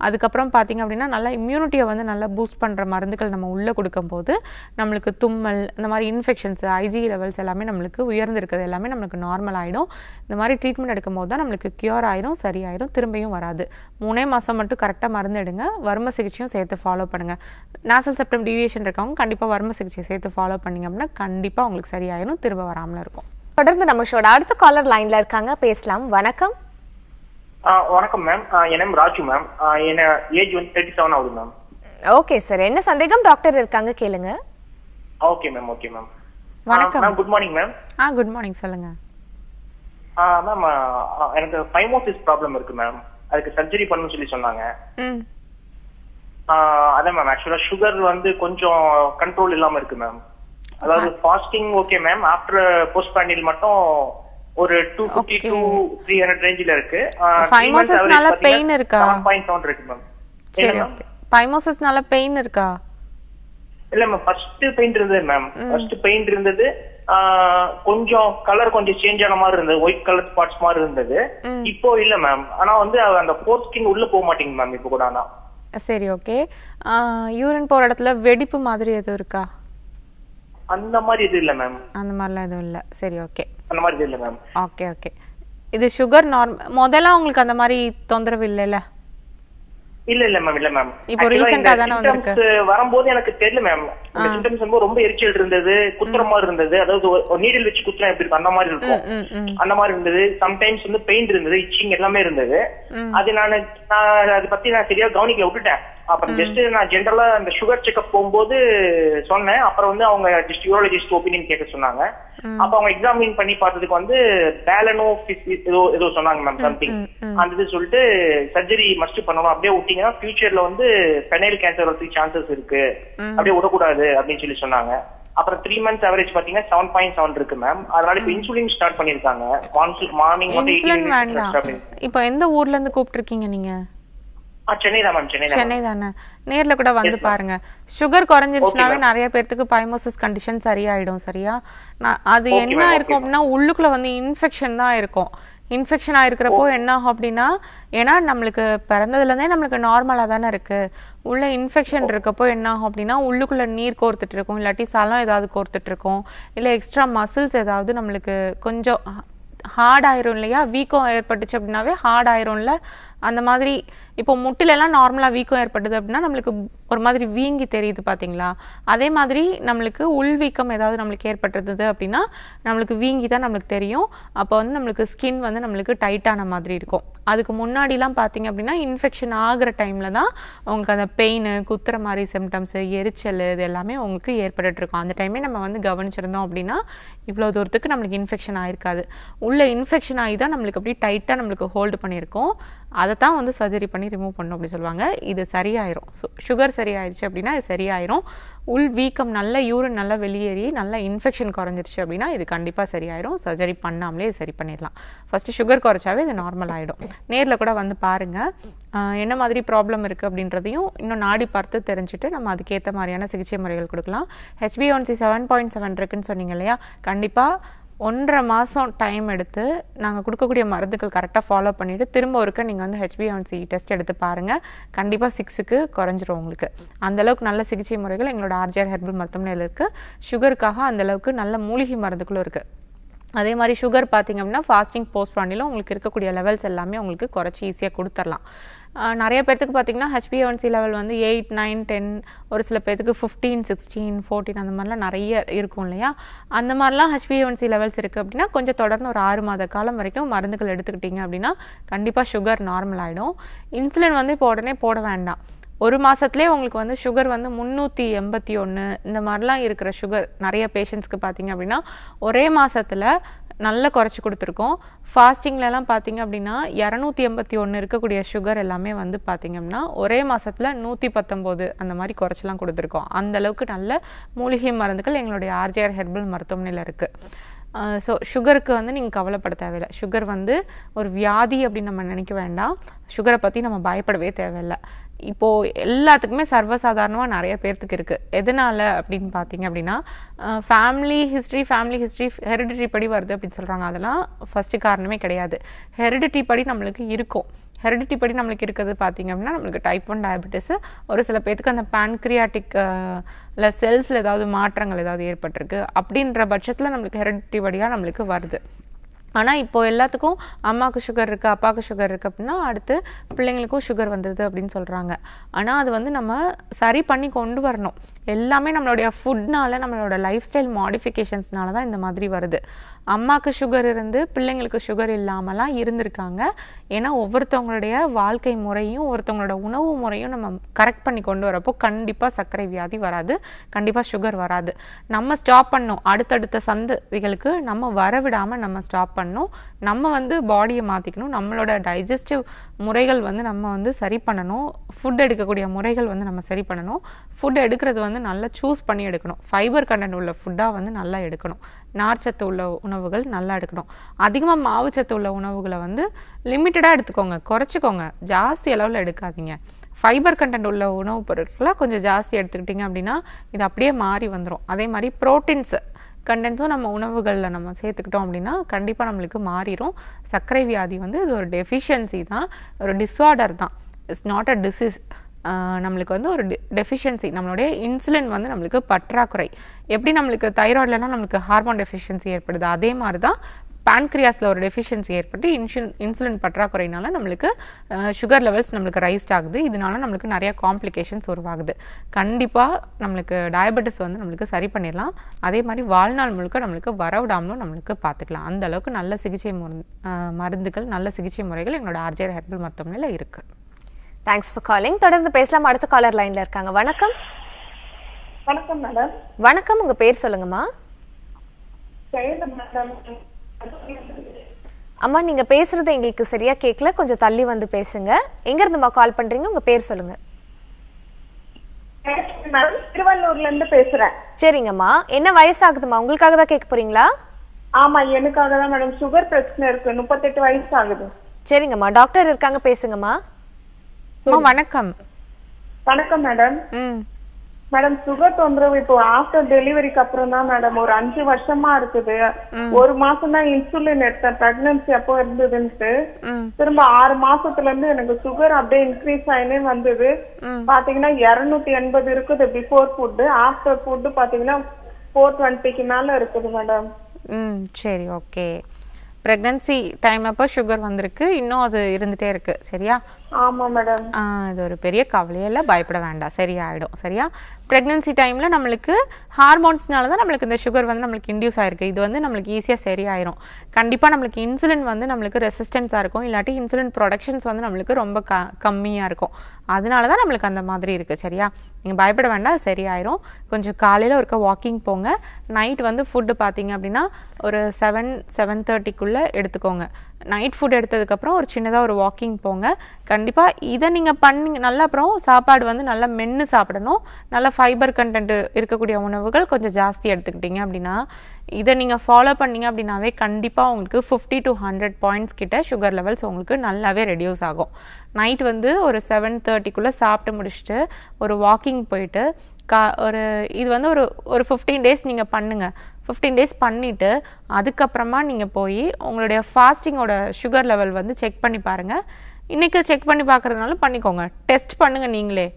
அதுக்கப்புறம் பார்த்திங்க அப்படின்னா நல்லா இம்யூனிட்டியை வந்து நல்லா பூஸ்ட் பண்ணுற மருந்துகள் நம்ம உள்ளே கொடுக்கும்போது நம்மளுக்கு தும்மல் இந்த மாதிரி இன்ஃபெக்ஷன்ஸ் ஐஜி லெவல்ஸ் எல்லாமே நம்மளுக்கு உயர்ந்திருக்கிறது எல்லாமே நம்மளுக்கு நார்மல் ஆகிடும் இந்த மாதிரி ட்ரீட்மெண்ட் எடுக்கும் போது தான் நம்மளுக்கு க்யூர் ஆயிரும் சரியாயிரும் திரும்பியும் வராது மூணே மாதம் மட்டும் கரெக்டாக மருந்து எடுங்க வர்ம சிகிச்சையும் சேர்த்து ஃபாலோ பண்ணுங்கள் பண்ணுங்கள் நேசல் செப்டம் டிவியேஷன் இருக்கவங்க கண்டிப்பாக வர்ம சிகிச்சை சேர்த்து ஃபாலோ பண்ணிங்க அப்படின்னா கண்டிப்பாக உங்களுக்கு சரியாயிரும் திரும்ப வராமல் இருக்கும் தொடர்ந்து நம்ம ஷோட அடுத்த காலர் லைன்ல இருக்காங்க பேசலாம் வணக்கம் வணக்கம் மேம் என் ராஜு மேம் என்ன ஏஜ் வந்து தேர்ட்டி செவன் ஆகுது மேம் ஓகே சார் என்ன சந்தேகம் டாக்டர் இருக்காங்க கேளுங்க ஓகே மேம் ஓகே மேம் வணக்கம் குட் மார்னிங் மேம் ஆ குட் மார்னிங் சொல்லுங்க மேம் எனக்கு ஃபைமோசிஸ் ப்ராப்ளம் இருக்கு மேம் அதுக்கு சர்ஜரி பண்ணணும்னு சொல்லி சொன்னாங்க அதான் மேம் ஆக்சுவலா சுகர் வந்து கொஞ்சம் கண்ட்ரோல் இல்லாம இருக்கு மேம் அதாவது fasting okay ma'am after post பேண்டில் மட்டும் ஒரு two fifty two three hundred ரேஞ்சில் இருக்கு ஃபைமோசிஸ்னால பெயின் இருக்கா பாயிண்ட் செவன் இருக்கு மேம் ஃபைமோசிஸ்னால பெயின் இருக்கா இல்ல மேம் ஃபர்ஸ்ட் பெயிண்ட் இருந்தது மேம் ஃபர்ஸ்ட் பெயிண்ட் இருந்தது கொஞ்சம் கலர் கொஞ்சம் சேஞ்ச் ஆன மாதிரி இருந்தது ஒயிட் கலர் ஸ்பாட்ஸ் மாதிரி இருந்தது இப்போ இல்ல மேம் ஆனா வந்து அந்த ஃபோர்த் ஸ்கின் உள்ள போக மாட்டேங்குது மேம் இப்போ கூட ஆனா சரி ஓகே யூரின் போற இடத்துல வெடிப்பு மாதிரி எதுவும் இருக்கா அந்த மாதிரி எதுவும் இல்ல மேம் அந்த மாதிரிலாம் எதுவும் இல்ல சரி ஓகே அந்த மாதிரி இல்ல மேம் ஓகே ஓகே இது சுகர் நார்மல் முதல்ல உங்களுக்கு அந்த மாதிரி தொந்தரவு இல்லைல்ல இல்ல இல்ல மேம் இல்ல மேம் இப்போ ரீசன்ட்டா தான வந்திருக்கு வரும்போது எனக்கு தெரியல மேம் சிம்டம்ஸ் ரொம்ப ரொம்ப எரிச்சல் இருந்தது குத்துற மாதிரி இருந்தது அதாவது நீடில் வச்சு குத்துற எப்படி இருக்கும் அந்த மாதிரி இருக்கும் அந்த மாதிரி இருந்தது சம்டைம்ஸ் வந்து பெயின் இருந்தது இச்சிங் எல்லாமே இருந்தது அது நான் நான் பத்தி நான் சரியா கவனிக்க விட்டுட்டேன் அப்புறம் ஜஸ்ட் நான் ஜென்ரலா இந்த சுகர் செக்அப் போகும்போது சொன்னேன் அப்புறம் வந்து அவங்க ஜஸ்ட் யூரோலஜிஸ்ட் ஒப்பீனியன் கேட்க சொன்னாங்க அப்ப அவங்க எக்ஸாமின் பண்ணி பார்த்ததுக்கு வந்து பேலனோ ஏதோ ஏதோ சொன்னாங்க மேம் சம்திங் அந்த இது சொல்லிட்டு சர்ஜரி மஸ்ட் பண்ணணும் அப்படியே விட்டீங்கன்னா ஃபியூச்சர்ல வந்து பெனைல் கேன்சர் வரதுக்கு சான்சஸ் இருக்கு அப்படியே விடக்கூடாது அப்படின்னு சொல்லி சொன்னாங்க அப்புறம் த்ரீ மந்த்ஸ் அவரேஜ் பாத்தீங்கன்னா செவன் பாயிண்ட் செவன் இருக்கு மேம் அதனால இப்ப இன்சுலின் ஸ்டார்ட் பண்ணிருக்காங்க மார்னிங் வந்து இப்ப எந்த ஊர்ல இருந்து கூப்பிட்டு இருக்கீங்க நீங்க சென்னை தானே நேர்ல கூட வந்து பாருங்க சுகர் குறைஞ்சிருச்சுனாவே நிறைய பேர்த்துக்கு பைமோசிஸ் கண்டிஷன் சரியாயிடும் சரியா அது என்ன இருக்கும் அப்படின்னா உள்ளுக்குள்ள வந்து இன்ஃபெக்ஷன் தான் இருக்கும் இன்ஃபெக்ஷன் ஆயிருக்கிறப்போ என்ன ஆகும் அப்படின்னா ஏன்னா நம்மளுக்கு பிறந்ததுலேருந்தே நம்மளுக்கு நார்மலாக தானே இருக்கு உள்ள இன்ஃபெக்ஷன் இருக்கப்போ என்ன ஆகும் அப்படின்னா உள்ளுக்குள்ள நீர் கோர்த்துட்டு இருக்கும் இல்லாட்டி சலம் ஏதாவது கோர்த்துட்டு இருக்கும் இல்லை எக்ஸ்ட்ரா மசில்ஸ் ஏதாவது நம்மளுக்கு கொஞ்சம் ஹார்ட் ஆயிரும் இல்லையா வீக்கம் ஏற்பட்டுச்சு அப்படின்னாவே ஹார்ட் ஆயிரும்ல அந்த மாதிரி இப்போ முட்டிலெல்லாம் நார்மலாக வீக்கம் ஏற்பட்டது அப்படின்னா நம்மளுக்கு ஒரு மாதிரி வீங்கி தெரியுது பார்த்தீங்களா அதே மாதிரி நம்மளுக்கு உள் வீக்கம் ஏதாவது நம்மளுக்கு ஏற்பட்டிருந்தது அப்படின்னா நம்மளுக்கு வீங்கி தான் நம்மளுக்கு தெரியும் அப்போ வந்து நம்மளுக்கு ஸ்கின் வந்து நம்மளுக்கு டைட்டான மாதிரி இருக்கும் அதுக்கு முன்னாடிலாம் பார்த்தீங்க அப்படின்னா இன்ஃபெக்ஷன் ஆகிற டைமில் தான் உங்களுக்கு அந்த பெயின் குத்துற மாதிரி சிம்டம்ஸு எரிச்சல் இது எல்லாமே உங்களுக்கு ஏற்பட்டுருக்கும் அந்த டைமே நம்ம வந்து கவனிச்சிருந்தோம் அப்படின்னா இவ்வளோ தூரத்துக்கு நம்மளுக்கு இன்ஃபெக்ஷன் ஆகிருக்காது உள்ள இன்ஃபெக்ஷன் ஆகி தான் நம்மளுக்கு அப்படியே டைட்டாக நம்மளுக்கு ஹோல்டு பண்ணியிருக்கோம் அதை தான் வந்து சர்ஜரி பண்ணி ரிமூவ் பண்ணும் அப்படி சொல்லுவாங்க இது சரியாயிரும் ஸோ சுகர் சரியாயிருச்சு அப்படின்னா இது சரியாயிரும் உள் வீக்கம் நல்ல யூரின் நல்லா வெளியேறி நல்ல இன்ஃபெக்ஷன் குறைஞ்சிருச்சு அப்படின்னா இது கண்டிப்பாக சரியாயிரும் சர்ஜரி பண்ணாமலே இது சரி பண்ணிடலாம் ஃபஸ்ட்டு சுகர் குறைச்சாவே இது நார்மல் ஆகிடும் நேரில் கூட வந்து பாருங்கள் என்ன மாதிரி ப்ராப்ளம் இருக்குது அப்படின்றதையும் இன்னும் நாடி பார்த்து தெரிஞ்சுட்டு நம்ம அதுக்கேற்ற மாதிரியான சிகிச்சை முறைகள் கொடுக்கலாம் HB one C seven point seven இருக்குன்னு சொன்னீங்க இல்லையா கண்டிப்பாக ஒன்றரை மாதம் டைம் எடுத்து நாங்கள் கொடுக்கக்கூடிய மருந்துகள் கரெக்டாக ஃபாலோ பண்ணிவிட்டு திரும்ப ஒருக்க நீங்கள் வந்து ஹெச்பிஆன்சி டெஸ்ட் எடுத்து பாருங்கள் கண்டிப்பாக சிக்ஸுக்கு குறைஞ்சிரும் உங்களுக்கு அந்தளவுக்கு நல்ல சிகிச்சை முறைகள் எங்களோட ஆர்ஜிஆர் ஹெர்பல் மருத்துவமனையில் இருக்குது சுகருக்காக அந்தளவுக்கு நல்ல மூலிகை மருந்துகளும் இருக்குது அதே மாதிரி சுகர் பார்த்திங்க அப்படின்னா ஃபாஸ்டிங் போஸ்ட் பண்ணிலும் உங்களுக்கு இருக்கக்கூடிய லெவல்ஸ் எல்லாமே உங்களுக்கு குறைச்சி ஈஸியாக கொடுத்துர்லாம் நிறைய பேர்த்துக்கு பார்த்திங்கன்னா ஹெச்பிஎன்சி லெவல் வந்து எயிட் நைன் டென் ஒரு சில பேர்த்துக்கு ஃபிஃப்டீன் சிக்ஸ்டீன் ஃபோர்டீன் அந்த மாதிரிலாம் நிறைய இருக்கும் இல்லையா அந்த மாதிரிலாம் ஹெச்பிஎன்சி லெவல்ஸ் இருக்குது அப்படின்னா கொஞ்சம் தொடர்ந்து ஒரு ஆறு மாத காலம் வரைக்கும் மருந்துகள் எடுத்துக்கிட்டிங்க அப்படின்னா கண்டிப்பாக சுகர் நார்மல் ஆகிடும் இன்சுலின் வந்து இப்போ உடனே போட வேண்டாம் ஒரு மாதத்துலேயே உங்களுக்கு வந்து சுகர் வந்து முந்நூற்றி எண்பத்தி ஒன்று இந்த மாதிரிலாம் இருக்கிற சுகர் நிறைய பேஷண்ட்ஸ்க்கு பார்த்தீங்க அப்படின்னா ஒரே மாதத்தில் நல்ல குறைச்சி கொடுத்துருக்கோம் ஃபாஸ்டிங்லலாம் பார்த்தீங்க அப்படின்னா இரநூத்தி எண்பத்தி ஒன்று இருக்கக்கூடிய சுகர் எல்லாமே வந்து பார்த்திங்க அப்படின்னா ஒரே மாதத்தில் நூற்றி பத்தொம்போது அந்த மாதிரி குறைச்சிலாம் கொடுத்துருக்கோம் அந்தளவுக்கு நல்ல மூலிகை மருந்துகள் எங்களுடைய ஆர்ஜிஆர் ஹெர்பல் மருத்துவமனையில் இருக்குது ஸோ சுகருக்கு வந்து நீங்கள் கவலைப்பட தேவையில்லை சுகர் வந்து ஒரு வியாதி அப்படின்னு நம்ம நினைக்க வேண்டாம் சுகரை பற்றி நம்ம பயப்படவே தேவையில்லை இப்போது எல்லாத்துக்குமே சர்வசாதாரணமாக நிறைய பேர்த்துக்கு இருக்குது எதனால் அப்படின்னு பார்த்தீங்க அப்படின்னா family history family history heredity படி வருது அப்படின்னு சொல்கிறாங்க அதெல்லாம் ஃபஸ்ட்டு காரணமே கிடையாது ஹெரிடிட்டி படி நம்மளுக்கு இருக்கும் ஹெரிடிட்டி படி நம்மளுக்கு இருக்கிறது பார்த்திங்க அப்படின்னா நம்மளுக்கு டைப் ஒன் டயபெட்டிஸ் ஒரு சில பேர்த்துக்கு அந்த பேன்க்ரியாட்டிக் இல்லை செல்ஸில் ஏதாவது மாற்றங்கள் ஏதாவது ஏற்பட்டிருக்கு அப்படின்ற பட்சத்தில் நம்மளுக்கு ஹெரிடிட்டி படியாக நம்மளுக்கு வருது ஆனால் இப்போது எல்லாத்துக்கும் அம்மாவுக்கு சுகர் இருக்குது அப்பாவுக்கு சுகர் இருக்குது அப்படின்னா அடுத்து பிள்ளைங்களுக்கும் சுகர் வந்துடுது அப்படின்னு சொல்கிறாங்க ஆனால் அது வந்து நம்ம சரி பண்ணி கொண்டு வரணும் எல்லாமே நம்மளுடைய ஃபுட்னால நம்மளோட லைஃப் ஸ்டைல் மாடிஃபிகேஷன்ஸ்னால தான் இந்த மாதிரி வருது அம்மாவுக்கு சுகர் இருந்து பிள்ளைங்களுக்கு சுகர் இல்லாமலாம் இருந்திருக்காங்க ஏன்னா ஒவ்வொருத்தவங்களுடைய வாழ்க்கை முறையும் ஒருத்தவங்களோட உணவு முறையும் நம்ம கரெக்ட் பண்ணி கொண்டு வரப்போ கண்டிப்பாக சர்க்கரை வியாதி வராது கண்டிப்பாக சுகர் வராது நம்ம ஸ்டாப் பண்ணோம் அடுத்தடுத்த சந்ததிகளுக்கு நம்ம வரவிடாமல் நம்ம ஸ்டாப் பண்ணும் நம்ம வந்து பாடியை மாற்றிக்கணும் நம்மளோட டைஜஸ்டிவ் முறைகள் வந்து நம்ம வந்து சரி பண்ணணும் ஃபுட் எடுக்கக்கூடிய முறைகள் வந்து நம்ம சரி பண்ணணும் ஃபுட் எடுக்கிறது வந்து வந்து நல்லா சூஸ் பண்ணி எடுக்கணும் ஃபைபர் கண்டென்ட் உள்ள ஃபுட்டாக வந்து நல்லா எடுக்கணும் நார்ச்சத்து உள்ள உணவுகள் நல்லா எடுக்கணும் அதிகமாக மாவு சத்து உள்ள உணவுகளை வந்து லிமிட்டடாக எடுத்துக்கோங்க குறைச்சிக்கோங்க ஜாஸ்தி அளவில் எடுக்காதீங்க ஃபைபர் கண்டென்ட் உள்ள உணவுப் பொருட்களை கொஞ்சம் ஜாஸ்தி எடுத்துக்கிட்டிங்க அப்படின்னா இது அப்படியே மாறி வந்துடும் அதே மாதிரி ப்ரோட்டீன்ஸு கண்டென்ட்ஸும் நம்ம உணவுகளில் நம்ம சேர்த்துக்கிட்டோம் அப்படின்னா கண்டிப்பாக நம்மளுக்கு மாறிடும் சர்க்கரை வியாதி வந்து இது ஒரு டெஃபிஷியன்சி தான் ஒரு டிஸ்ஆர்டர் தான் இட்ஸ் நாட் அ டிசீஸ் நம்மளுக்கு வந்து ஒரு டெஃபிஷியன்சி நம்மளுடைய இன்சுலின் வந்து நம்மளுக்கு பற்றாக்குறை எப்படி நம்மளுக்கு தைராய்ட்லனா நம்மளுக்கு ஹார்மோன் டெஃபிஷியன்சி ஏற்படுது அதே மாதிரி தான் பேன்க்ரியாஸில் ஒரு டெஃபிஷியன்சி ஏற்பட்டு இன்சுல் இன்சுலின் பற்றாக்குறையினால நம்மளுக்கு சுகர் லெவல்ஸ் நம்மளுக்கு ரைஸ்ட் ஆகுது இதனால நம்மளுக்கு நிறைய காம்ப்ளிகேஷன்ஸ் உருவாகுது கண்டிப்பாக நம்மளுக்கு டயபெட்டிஸ் வந்து நம்மளுக்கு சரி பண்ணிடலாம் அதே மாதிரி வாழ்நாள் முழுக்க நம்மளுக்கு வரவிடாமலும் நம்மளுக்கு பார்த்துக்கலாம் அந்த அளவுக்கு நல்ல சிகிச்சை மருந்துகள் நல்ல சிகிச்சை முறைகள் எங்களோட ஆர்ஜே ஹெர்பல் மருத்துவமனையில் இருக்குது தேங்க்ஸ் ஃபார் காலிங் தொடர்ந்து பேசலாம் அடுத்த காலர் லைன்ல இருக்காங்க வணக்கம் வணக்கம் மேடம் வணக்கம் உங்க பேர் சொல்லுங்கம்மா அம்மா நீங்க பேசுறது எங்களுக்கு சரியா கேட்கல கொஞ்சம் தள்ளி வந்து பேசுங்க எங்க இருந்துமா கால் பண்றீங்க உங்க பேர் சொல்லுங்க திருவள்ளூர்ல இருந்து பேசுறேன் சரிங்கம்மா என்ன வயசாகுதுமா உங்களுக்காக தான் கேட்க போறீங்களா ஆமா எனக்காக தான் மேடம் சுகர் பிரச்சனை இருக்கு முப்பத்தெட்டு வயசு ஆகுது சரிங்கம்மா டாக்டர் இருக்காங்க பேசுங்கம்மா வணக்கம் வணக்கம் மேடம் மேடம் சுகர் தொந்தரவு இப்போ ஆஃப்டர் டெலிவரிக்கு அப்புறம் தான் மேடம் ஒரு அஞ்சு வருஷமா இருக்குது ஒரு மாசம் தான் இன்சுலின் எடுத்தேன் பிரெக்னன்சி அப்போ இருந்ததுன்ட்டு திரும்ப ஆறு மாசத்துல இருந்து எனக்கு சுகர் அப்படியே இன்க்ரீஸ் ஆயினே வந்தது பாத்தீங்கன்னா இருநூத்தி எண்பது இருக்குது பிஃபோர் ஃபுட்டு ஆஃப்டர் ஃபுட்டு பாத்தீங்கன்னா ஃபோர் டுவெண்ட்டிக்கு மேல இருக்குது மேடம் ம் சரி ஓகே பிரெக்னன்சி டைம் அப்போ சுகர் வந்திருக்கு இன்னும் அது இருந்துட்டே இருக்கு சரியா இது ஒரு பெரிய கவலையெல்லாம் பயப்பட வேண்டாம் சரியாயிடும் சரியா ப்ரெக்னன்சி டைமில் நம்மளுக்கு ஹார்மோன்ஸ்னால தான் நம்மளுக்கு இந்த சுகர் வந்து நம்மளுக்கு இன்டியூஸ் ஆயிருக்கு இது வந்து நம்மளுக்கு ஈஸியாக சரியாயிரும் கண்டிப்பாக நம்மளுக்கு இன்சுலின் வந்து நம்மளுக்கு ரெசிஸ்டன்ஸாக இருக்கும் இல்லாட்டி இன்சுலின் ப்ரொடக்ஷன்ஸ் வந்து நம்மளுக்கு ரொம்ப க கம்மியாக இருக்கும் அதனால தான் நம்மளுக்கு அந்த மாதிரி இருக்குது சரியா நீங்கள் பயப்பட வேண்டாம் அது சரியாயிரும் கொஞ்சம் காலையில் ஒருக்க வாக்கிங் போங்க நைட் வந்து ஃபுட்டு பார்த்தீங்க அப்படின்னா ஒரு செவன் செவன் தேர்ட்டிக்குள்ளே எடுத்துக்கோங்க நைட் ஃபுட் எடுத்ததுக்கப்புறம் ஒரு சின்னதாக ஒரு வாக்கிங் போங்க கண்டிப்பாக இதை நீங்கள் பண்ணிங்க நல்லா அப்புறம் சாப்பாடு வந்து நல்லா மென்று சாப்பிடணும் நல்லா ஃபைபர் கண்டென்ட் இருக்கக்கூடிய உணவுகள் கொஞ்சம் ஜாஸ்தி எடுத்துக்கிட்டீங்க அப்படின்னா இதை நீங்கள் ஃபாலோ பண்ணிங்க அப்படின்னாவே கண்டிப்பாக உங்களுக்கு ஃபிஃப்டி டு ஹண்ட்ரட் பாயிண்ட்ஸ் கிட்ட சுகர் லெவல்ஸ் உங்களுக்கு நல்லாவே ரெடியூஸ் ஆகும் நைட் வந்து ஒரு செவன் தேர்ட்டிக்குள்ளே சாப்பிட்டு முடிச்சுட்டு ஒரு வாக்கிங் போயிட்டு கா ஒரு இது வந்து ஒரு ஒரு ஃபிஃப்டீன் டேஸ் நீங்கள் பண்ணுங்கள் ஃபிஃப்டீன் டேஸ் பண்ணிவிட்டு அதுக்கப்புறமா நீங்கள் போய் உங்களுடைய ஃபாஸ்டிங்கோட சுகர் லெவல் வந்து செக் பண்ணி பாருங்கள் இன்றைக்கி செக் பண்ணி பார்க்குறதுனால பண்ணிக்கோங்க டெஸ்ட் பண்ணுங்கள் நீங்களே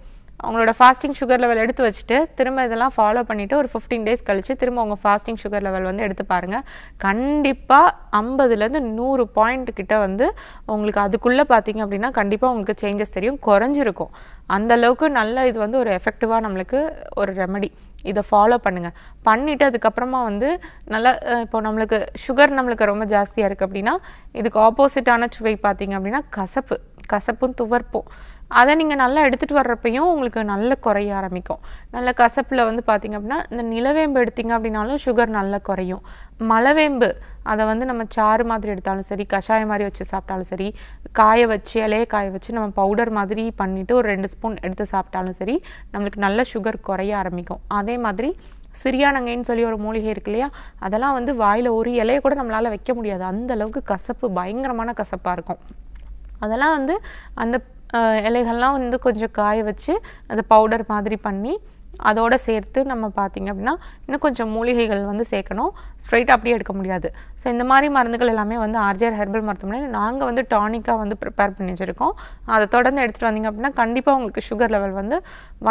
அவங்களோட ஃபாஸ்டிங் சுகர் லெவல் எடுத்து வச்சுட்டு திரும்ப இதெல்லாம் ஃபாலோ பண்ணிவிட்டு ஒரு ஃபிஃப்டீன் டேஸ் கழித்து திரும்ப உங்கள் ஃபாஸ்டிங் சுகர் லெவல் வந்து எடுத்து பாருங்கள் கண்டிப்பாக ஐம்பதுலேருந்து நூறு பாயிண்ட் கிட்ட வந்து உங்களுக்கு அதுக்குள்ளே பார்த்தீங்க அப்படின்னா கண்டிப்பாக உங்களுக்கு சேஞ்சஸ் தெரியும் குறைஞ்சிருக்கும் அந்தளவுக்கு நல்ல இது வந்து ஒரு எஃபெக்டிவாக நம்மளுக்கு ஒரு ரெமடி இதை ஃபாலோ பண்ணுங்கள் பண்ணிவிட்டு அதுக்கப்புறமா வந்து நல்லா இப்போ நம்மளுக்கு சுகர் நம்மளுக்கு ரொம்ப ஜாஸ்தியாக இருக்குது அப்படின்னா இதுக்கு ஆப்போசிட்டான சுவை பார்த்தீங்க அப்படின்னா கசப்பு கசப்பும் துவர்ப்பும் அதை நீங்கள் நல்லா எடுத்துகிட்டு வர்றப்பையும் உங்களுக்கு நல்ல குறைய ஆரம்பிக்கும் நல்ல கசப்பில் வந்து பார்த்திங்க அப்படின்னா இந்த நிலவேம்பு எடுத்திங்க அப்படின்னாலும் சுகர் நல்லா குறையும் மலவேம்பு அதை வந்து நம்ம சாறு மாதிரி எடுத்தாலும் சரி கஷாயம் மாதிரி வச்சு சாப்பிட்டாலும் சரி காய வச்சு இலையை காய வச்சு நம்ம பவுடர் மாதிரி பண்ணிவிட்டு ஒரு ரெண்டு ஸ்பூன் எடுத்து சாப்பிட்டாலும் சரி நம்மளுக்கு நல்ல சுகர் குறைய ஆரம்பிக்கும் அதே மாதிரி சிறியானங்கைன்னு சொல்லி ஒரு மூலிகை இருக்கு இல்லையா அதெல்லாம் வந்து வாயில் ஒரு இலையை கூட நம்மளால் வைக்க முடியாது அந்த அளவுக்கு கசப்பு பயங்கரமான கசப்பாக இருக்கும் அதெல்லாம் வந்து அந்த இலைகள்லாம் வந்து கொஞ்சம் காய வச்சு அதை பவுடர் மாதிரி பண்ணி அதோடு சேர்த்து நம்ம பார்த்திங்க அப்படின்னா இன்னும் கொஞ்சம் மூலிகைகள் வந்து சேர்க்கணும் ஸ்ட்ரைட்டாக அப்படியே எடுக்க முடியாது ஸோ இந்த மாதிரி மருந்துகள் எல்லாமே வந்து ஆர்ஜிஆர் ஹெர்பல் மருத்துவமனை நாங்கள் வந்து டானிக்காக வந்து ப்ரிப்பேர் பண்ணி வச்சுருக்கோம் அதை தொடர்ந்து எடுத்துகிட்டு வந்தீங்க அப்படின்னா கண்டிப்பாக உங்களுக்கு சுகர் லெவல் வந்து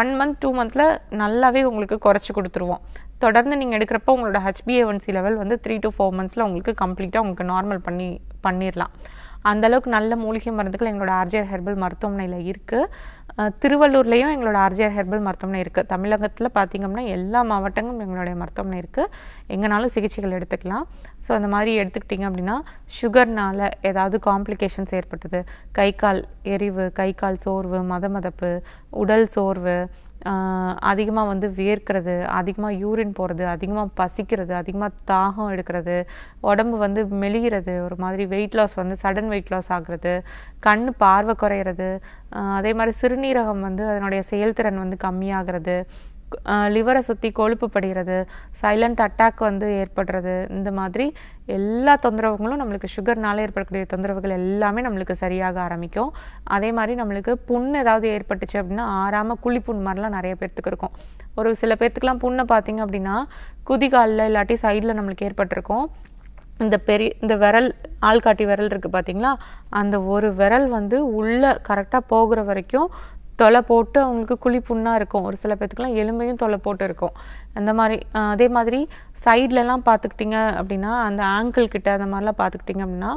ஒன் மந்த் டூ மந்தில் நல்லாவே உங்களுக்கு குறைச்சி கொடுத்துருவோம் தொடர்ந்து நீங்கள் எடுக்கிறப்போ உங்களோட ஹெச்பிஏஒன்சி லெவல் வந்து த்ரீ டு ஃபோர் மந்த்ஸில் உங்களுக்கு கம்ப்ளீட்டாக உங்களுக்கு நார்மல் பண்ணி பண்ணிடலாம் அந்தளவுக்கு நல்ல மூலிகை மருந்துகள் எங்களோட ஆர்ஜிஆர் ஹெர்பல் மருத்துவமனையில் இருக்குது திருவள்ளூர்லேயும் எங்களோட ஆர்ஜிஆர் ஹெர்பல் மருத்துவமனை இருக்குது தமிழகத்தில் பார்த்திங்கம்னா எல்லா மாவட்டங்களும் எங்களுடைய மருத்துவமனை இருக்குது எங்கேனாலும் சிகிச்சைகள் எடுத்துக்கலாம் ஸோ அந்த மாதிரி எடுத்துக்கிட்டிங்க அப்படின்னா சுகர்னால் ஏதாவது காம்ப்ளிகேஷன்ஸ் ஏற்பட்டது கை கால் எரிவு கை கால் சோர்வு மத மதப்பு உடல் சோர்வு அதிகமாக வந்து வியர்க்கிறது அதிகமாக யூரின் போகிறது அதிகமாக பசிக்கிறது அதிகமாக தாகம் எடுக்கிறது உடம்பு வந்து மெலிகிறது ஒரு மாதிரி வெயிட் லாஸ் வந்து சடன் வெயிட் லாஸ் ஆகுறது கண் பார்வை குறையிறது அதே மாதிரி சிறுநீரகம் வந்து அதனுடைய செயல்திறன் வந்து கம்மியாகிறது லிவரை சுற்றி கொழுப்பு படுகிறது சைலண்ட் அட்டாக் வந்து ஏற்படுறது இந்த மாதிரி எல்லா தொந்தரவுகளும் நம்மளுக்கு சுகர்னால ஏற்படக்கூடிய தொந்தரவுகள் எல்லாமே நம்மளுக்கு சரியாக ஆரம்பிக்கும் அதே மாதிரி நம்மளுக்கு புண் ஏதாவது ஏற்பட்டுச்சு அப்படின்னா ஆறாமல் குழி புண் மாதிரிலாம் நிறைய பேர்த்துக்கு இருக்கும் ஒரு சில பேர்த்துக்கெலாம் புண்ணை பார்த்தீங்க அப்படின்னா குதிகாலில் இல்லாட்டி சைடில் நம்மளுக்கு ஏற்பட்டிருக்கும் இந்த பெரிய இந்த விரல் ஆள்காட்டி விரல் இருக்குது பார்த்தீங்களா அந்த ஒரு விரல் வந்து உள்ளே கரெக்டாக போகிற வரைக்கும் தொலை போட்டு அவங்களுக்கு குழி புண்ணாக இருக்கும் ஒரு சில பேத்துக்குலாம் எலும்பையும் தொலை போட்டு இருக்கும் அந்த மாதிரி அதே மாதிரி சைட்லலாம் பார்த்துக்கிட்டிங்க அப்படின்னா அந்த ஆங்கிள் கிட்ட அந்த மாதிரிலாம் பார்த்துக்கிட்டிங்க அப்படின்னா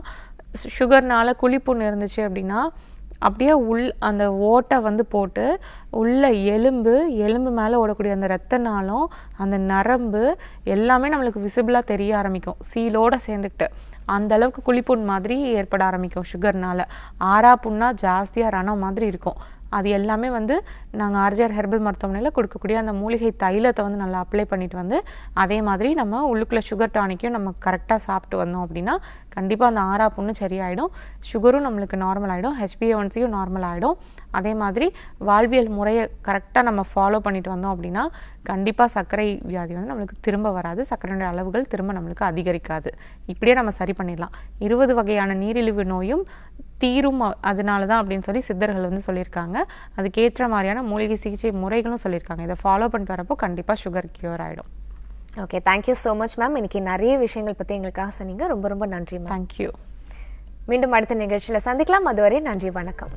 சுகர்னால குழி இருந்துச்சு அப்படின்னா அப்படியே உள் அந்த ஓட்டை வந்து போட்டு உள்ள எலும்பு எலும்பு மேலே ஓடக்கூடிய அந்த ரத்த நாளும் அந்த நரம்பு எல்லாமே நம்மளுக்கு விசிபிளாக தெரிய ஆரம்பிக்கும் சீலோடு சேர்ந்துக்கிட்டு அந்த அளவுக்கு குழிப்புண் மாதிரி ஏற்பட ஆரம்பிக்கும் சுகர்னால ஆறா புண்ணா ஜாஸ்தியாக ரணம் மாதிரி இருக்கும் அது எல்லாமே வந்து நாங்கள் ஆர்ஜிஆர் ஹெர்பல் மருத்துவமனையில் கொடுக்கக்கூடிய அந்த மூலிகை தைலத்தை வந்து நல்லா அப்ளை பண்ணிட்டு வந்து அதே மாதிரி நம்ம உள்ளுக்குள்ளே சுகர் டானிக்கும் நம்ம கரெக்டாக சாப்பிட்டு வந்தோம் அப்படின்னா கண்டிப்பாக அந்த ஆறா புண்ணும் சரியாயிடும் சுகரும் நம்மளுக்கு நார்மல் ஆகிடும் ஹெச்பிஏஒன்சியும் நார்மல் ஆகிடும் அதே மாதிரி வாழ்வியல் முறையை கரெக்டாக நம்ம ஃபாலோ பண்ணிட்டு வந்தோம் அப்படின்னா கண்டிப்பாக சர்க்கரை வியாதி வந்து நம்மளுக்கு திரும்ப வராது சர்க்கரையுடைய அளவுகள் திரும்ப நம்மளுக்கு அதிகரிக்காது இப்படியே நம்ம சரி பண்ணிடலாம் இருபது வகையான நீரிழிவு நோயும் தீரும் அதனால தான் அப்படின்னு சொல்லி சித்தர்கள் வந்து சொல்லியிருக்காங்க அதுக்கேற்ற மாதிரியான மூலிகை சிகிச்சை முறைகளும் சொல்லியிருக்காங்க இதை ஃபாலோ பண்ணிட்டு வரப்போ கண்டிப்பாக சுகர் கியூர் ஆகிடும் okay thank you so much ma'am இன்னைக்கு நிறைய விஷயங்கள் பற்றி எங்களுக்காக சொன்னீங்க ரொம்ப ரொம்ப நன்றி மேம் தேங்க்யூ மீண்டும் அடுத்த நிகழ்ச்சியில் சந்திக்கலாம் அதுவரை நன்றி வணக்கம்